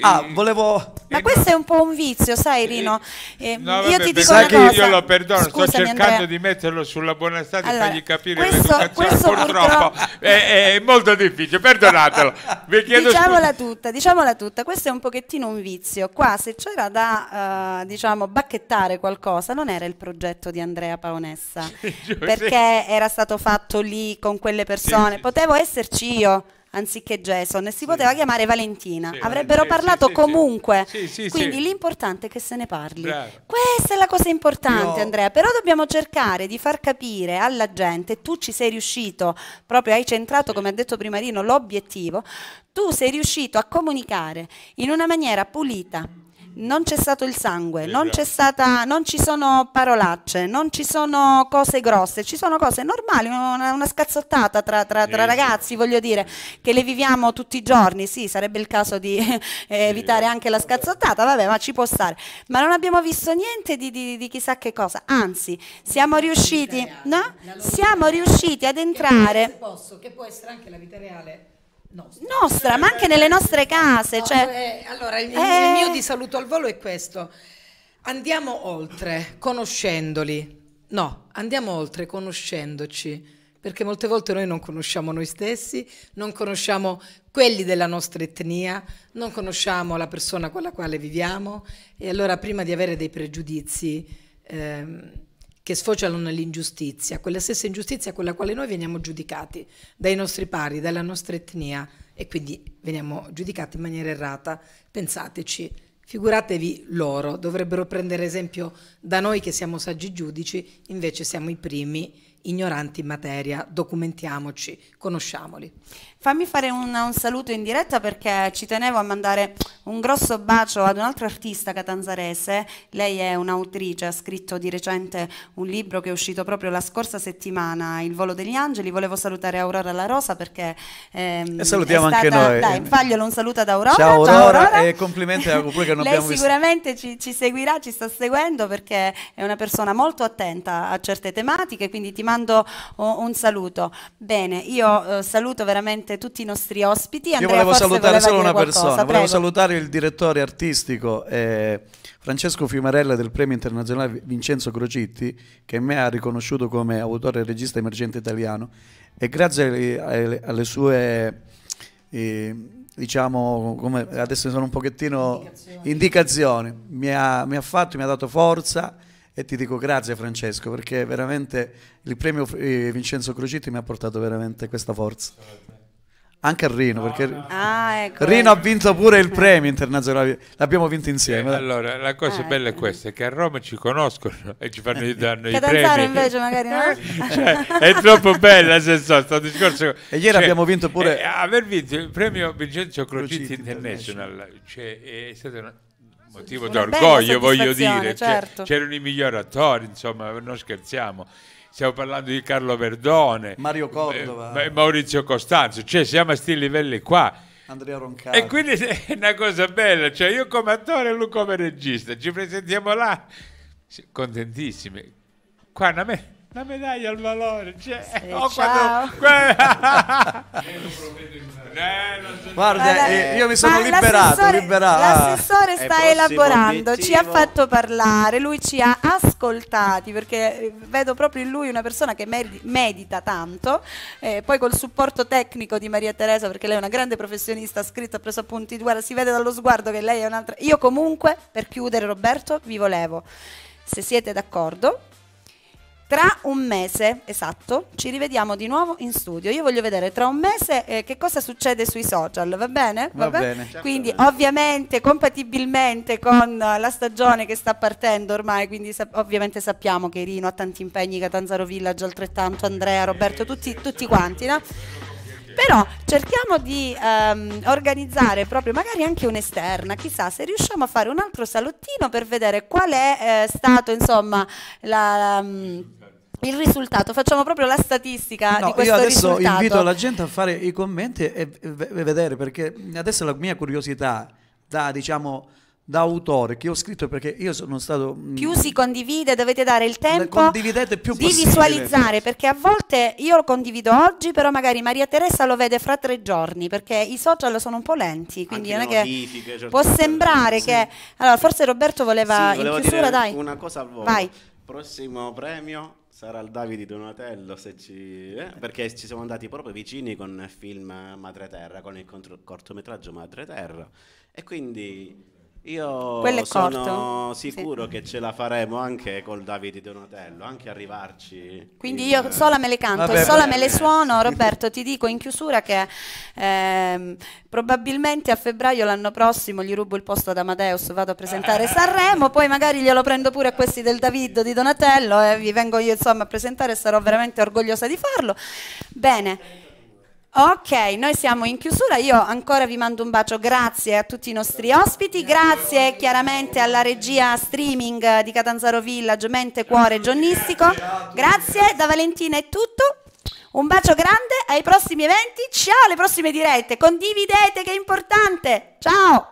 Ah, volevo... Ma questo è un po' un vizio, sai Rino? Eh, no, vabbè, io ti dico una cosa... Io lo perdono, Scusami, sto cercando Andrea. di metterlo sulla buona strada allora, e fargli capire questo, questo purtroppo è, è, molto difficile, perdonatelo. Vi diciamola scusa. tutta, diciamola tutta, questo è un pochettino un vizio. Qua se c'era da, uh, diciamo, bacchettare qualcosa, non era il progetto di Andrea Paonessa, perché era stato fatto lì con quelle persone, potevo esserci io anziché Jason e si poteva chiamare Valentina. Sì, Avrebbero eh, parlato sì, comunque. Sì, Quindi l'importante è che se ne parli. Bravo. Questa è la cosa importante, Io... Andrea. Però dobbiamo cercare di far capire alla gente, tu ci sei riuscito, proprio hai centrato, come ha detto prima Rino, l'obiettivo, tu sei riuscito a comunicare in una maniera pulita non c'è stato il sangue, eh, non, stata, non, ci sono parolacce, non ci sono cose grosse, ci sono cose normali, una, una scazzottata tra, tra, tra eh, ragazzi, voglio dire, che le viviamo tutti i giorni, sì, sarebbe il caso di eh, evitare anche la scazzottata, vabbè, ma ci può stare, ma non abbiamo visto niente di, di, di chissà che cosa, anzi, siamo riusciti, no? siamo riusciti ad entrare... Che può, posso, che può essere anche la vita reale nostra, nostra ma anche nelle nostre case. No, cioè, eh, allora, il, eh... il mio di saluto al volo è questo. Andiamo oltre, conoscendoli. No, andiamo oltre, conoscendoci perché molte volte noi non conosciamo noi stessi, non conosciamo quelli della nostra etnia, non conosciamo la persona con la quale viviamo e allora prima di avere dei pregiudizi ehm, che sfociano nell'ingiustizia, quella stessa ingiustizia con la quale noi veniamo giudicati dai nostri pari, dalla nostra etnia e quindi veniamo giudicati in maniera errata. Pensateci, figuratevi loro, dovrebbero prendere esempio da noi che siamo saggi giudici, invece siamo i primi ignoranti in materia, documentiamoci, conosciamoli. Fammi fare un, un, saluto in diretta perché ci tenevo a mandare un grosso bacio ad un'altra artista catanzarese, lei è un'autrice, ha scritto di recente un libro che è uscito proprio la scorsa settimana, Il volo degli angeli, volevo salutare Aurora La Rosa perché... Ehm, e salutiamo stata, anche noi. Dai, faglielo un saluto ad Aurora. Ciao Aurora, Ciao, Aurora. e complimenti a quello che non lei abbiamo visto. sicuramente ci, ci seguirà, ci sta seguendo perché è una persona molto attenta a certe tematiche, quindi ti mando mando eh, un saluto. Bene, io eh, saluto veramente tutti i nostri ospiti. Andrea, io volevo salutare solo una qualcosa. persona, Prego. volevo salutare il direttore artistico eh, Francesco Fiumarella del premio internazionale Vincenzo Crocitti, che me ha riconosciuto come autore e regista emergente italiano e grazie alle, alle sue... Eh, diciamo, come adesso sono un pochettino indicazioni, indicazioni. Mi, ha, mi, ha, fatto, mi ha dato forza e ti dico grazie Francesco perché veramente il premio eh, Vincenzo Crocitti mi ha portato veramente questa forza. Anche a Rino, perché ah, ecco. Rino ha eh. vinto pure il premio internazionale, l'abbiamo vinto insieme. Eh, allora, la cosa ah, bella ecco. è questa, che a Roma ci conoscono e ci fanno eh, danno i premi. invece magari no? cioè, è troppo bella se so, sto discorso. E ieri cioè, abbiamo vinto pure... Eh, aver vinto il premio Vincenzo Crocitti, Crocitti International, International. Cioè, è stata una motivo d'orgoglio voglio dire certo. c'erano i migliori attori insomma non scherziamo stiamo parlando di Carlo Verdone Mario eh, Cordova eh, Maurizio Costanzo cioè siamo a sti livelli qua Andrea Roncalli. E quindi è una cosa bella, cioè io come attore e lui come regista, ci presentiamo là, contentissimi. Qua a me la medaglia al valore cioè, sì, oh, quando... guarda eh, io mi sono liberato l'assessore, liberato. l'assessore sta elaborando obiettivo. ci ha fatto parlare lui ci ha ascoltati perché eh, vedo proprio in lui una persona che medita tanto eh, poi col supporto tecnico di Maria Teresa perché lei è una grande professionista ha scritto ha preso appunti guarda si vede dallo sguardo che lei è un'altra io comunque per chiudere Roberto vi volevo se siete d'accordo tra un mese, esatto, ci rivediamo di nuovo in studio. Io voglio vedere tra un mese eh, che cosa succede sui social, va bene? Va, va bene. bene. Quindi ovviamente compatibilmente con la stagione che sta partendo ormai, quindi sa ovviamente sappiamo che Rino ha tanti impegni, Catanzaro Village altrettanto, Andrea, Roberto, tutti, tutti quanti, no? però cerchiamo di um, organizzare proprio magari anche un'esterna chissà se riusciamo a fare un altro salottino per vedere qual è eh, stato insomma la, la mm, il risultato, facciamo proprio la statistica no, di questo risultato. Io adesso risultato. invito la gente a fare i commenti e, vedere, perché adesso la mia curiosità da, diciamo, da autore che ho scritto perché io sono stato mm, più si condivide dovete dare il tempo di possibile. visualizzare perché a volte io lo condivido oggi però magari Maria Teresa lo vede fra tre giorni perché i social sono un po' lenti quindi Anche non è che certo può sembrare sì. che allora forse Roberto voleva sì, in chiusura dai una cosa al volo Vai. prossimo premio Sarà il Davide Donatello se ci... Eh, perché ci siamo andati proprio vicini con il film Madre Terra, con il contro- cortometraggio Madre Terra. E quindi io Quello sono sicuro sì. che ce la faremo anche col Davide Donatello, anche arrivarci. Quindi io sola me le canto, Vabbè, sola me le eh. suono. Roberto, ti dico in chiusura che ehm, probabilmente a febbraio l'anno prossimo gli rubo il posto ad Amadeus, vado a presentare eh. Sanremo, poi magari glielo prendo pure a questi del Davido di Donatello e eh, vi vengo io insomma a presentare, sarò veramente orgogliosa di farlo. Bene. Ok, noi siamo in chiusura, io ancora vi mando un bacio, grazie a tutti i nostri ospiti, grazie chiaramente alla regia streaming di Catanzaro Village, Mente, Cuore, Giornistico, grazie da Valentina è tutto, un bacio grande, ai prossimi eventi, ciao alle prossime dirette, condividete che è importante, ciao!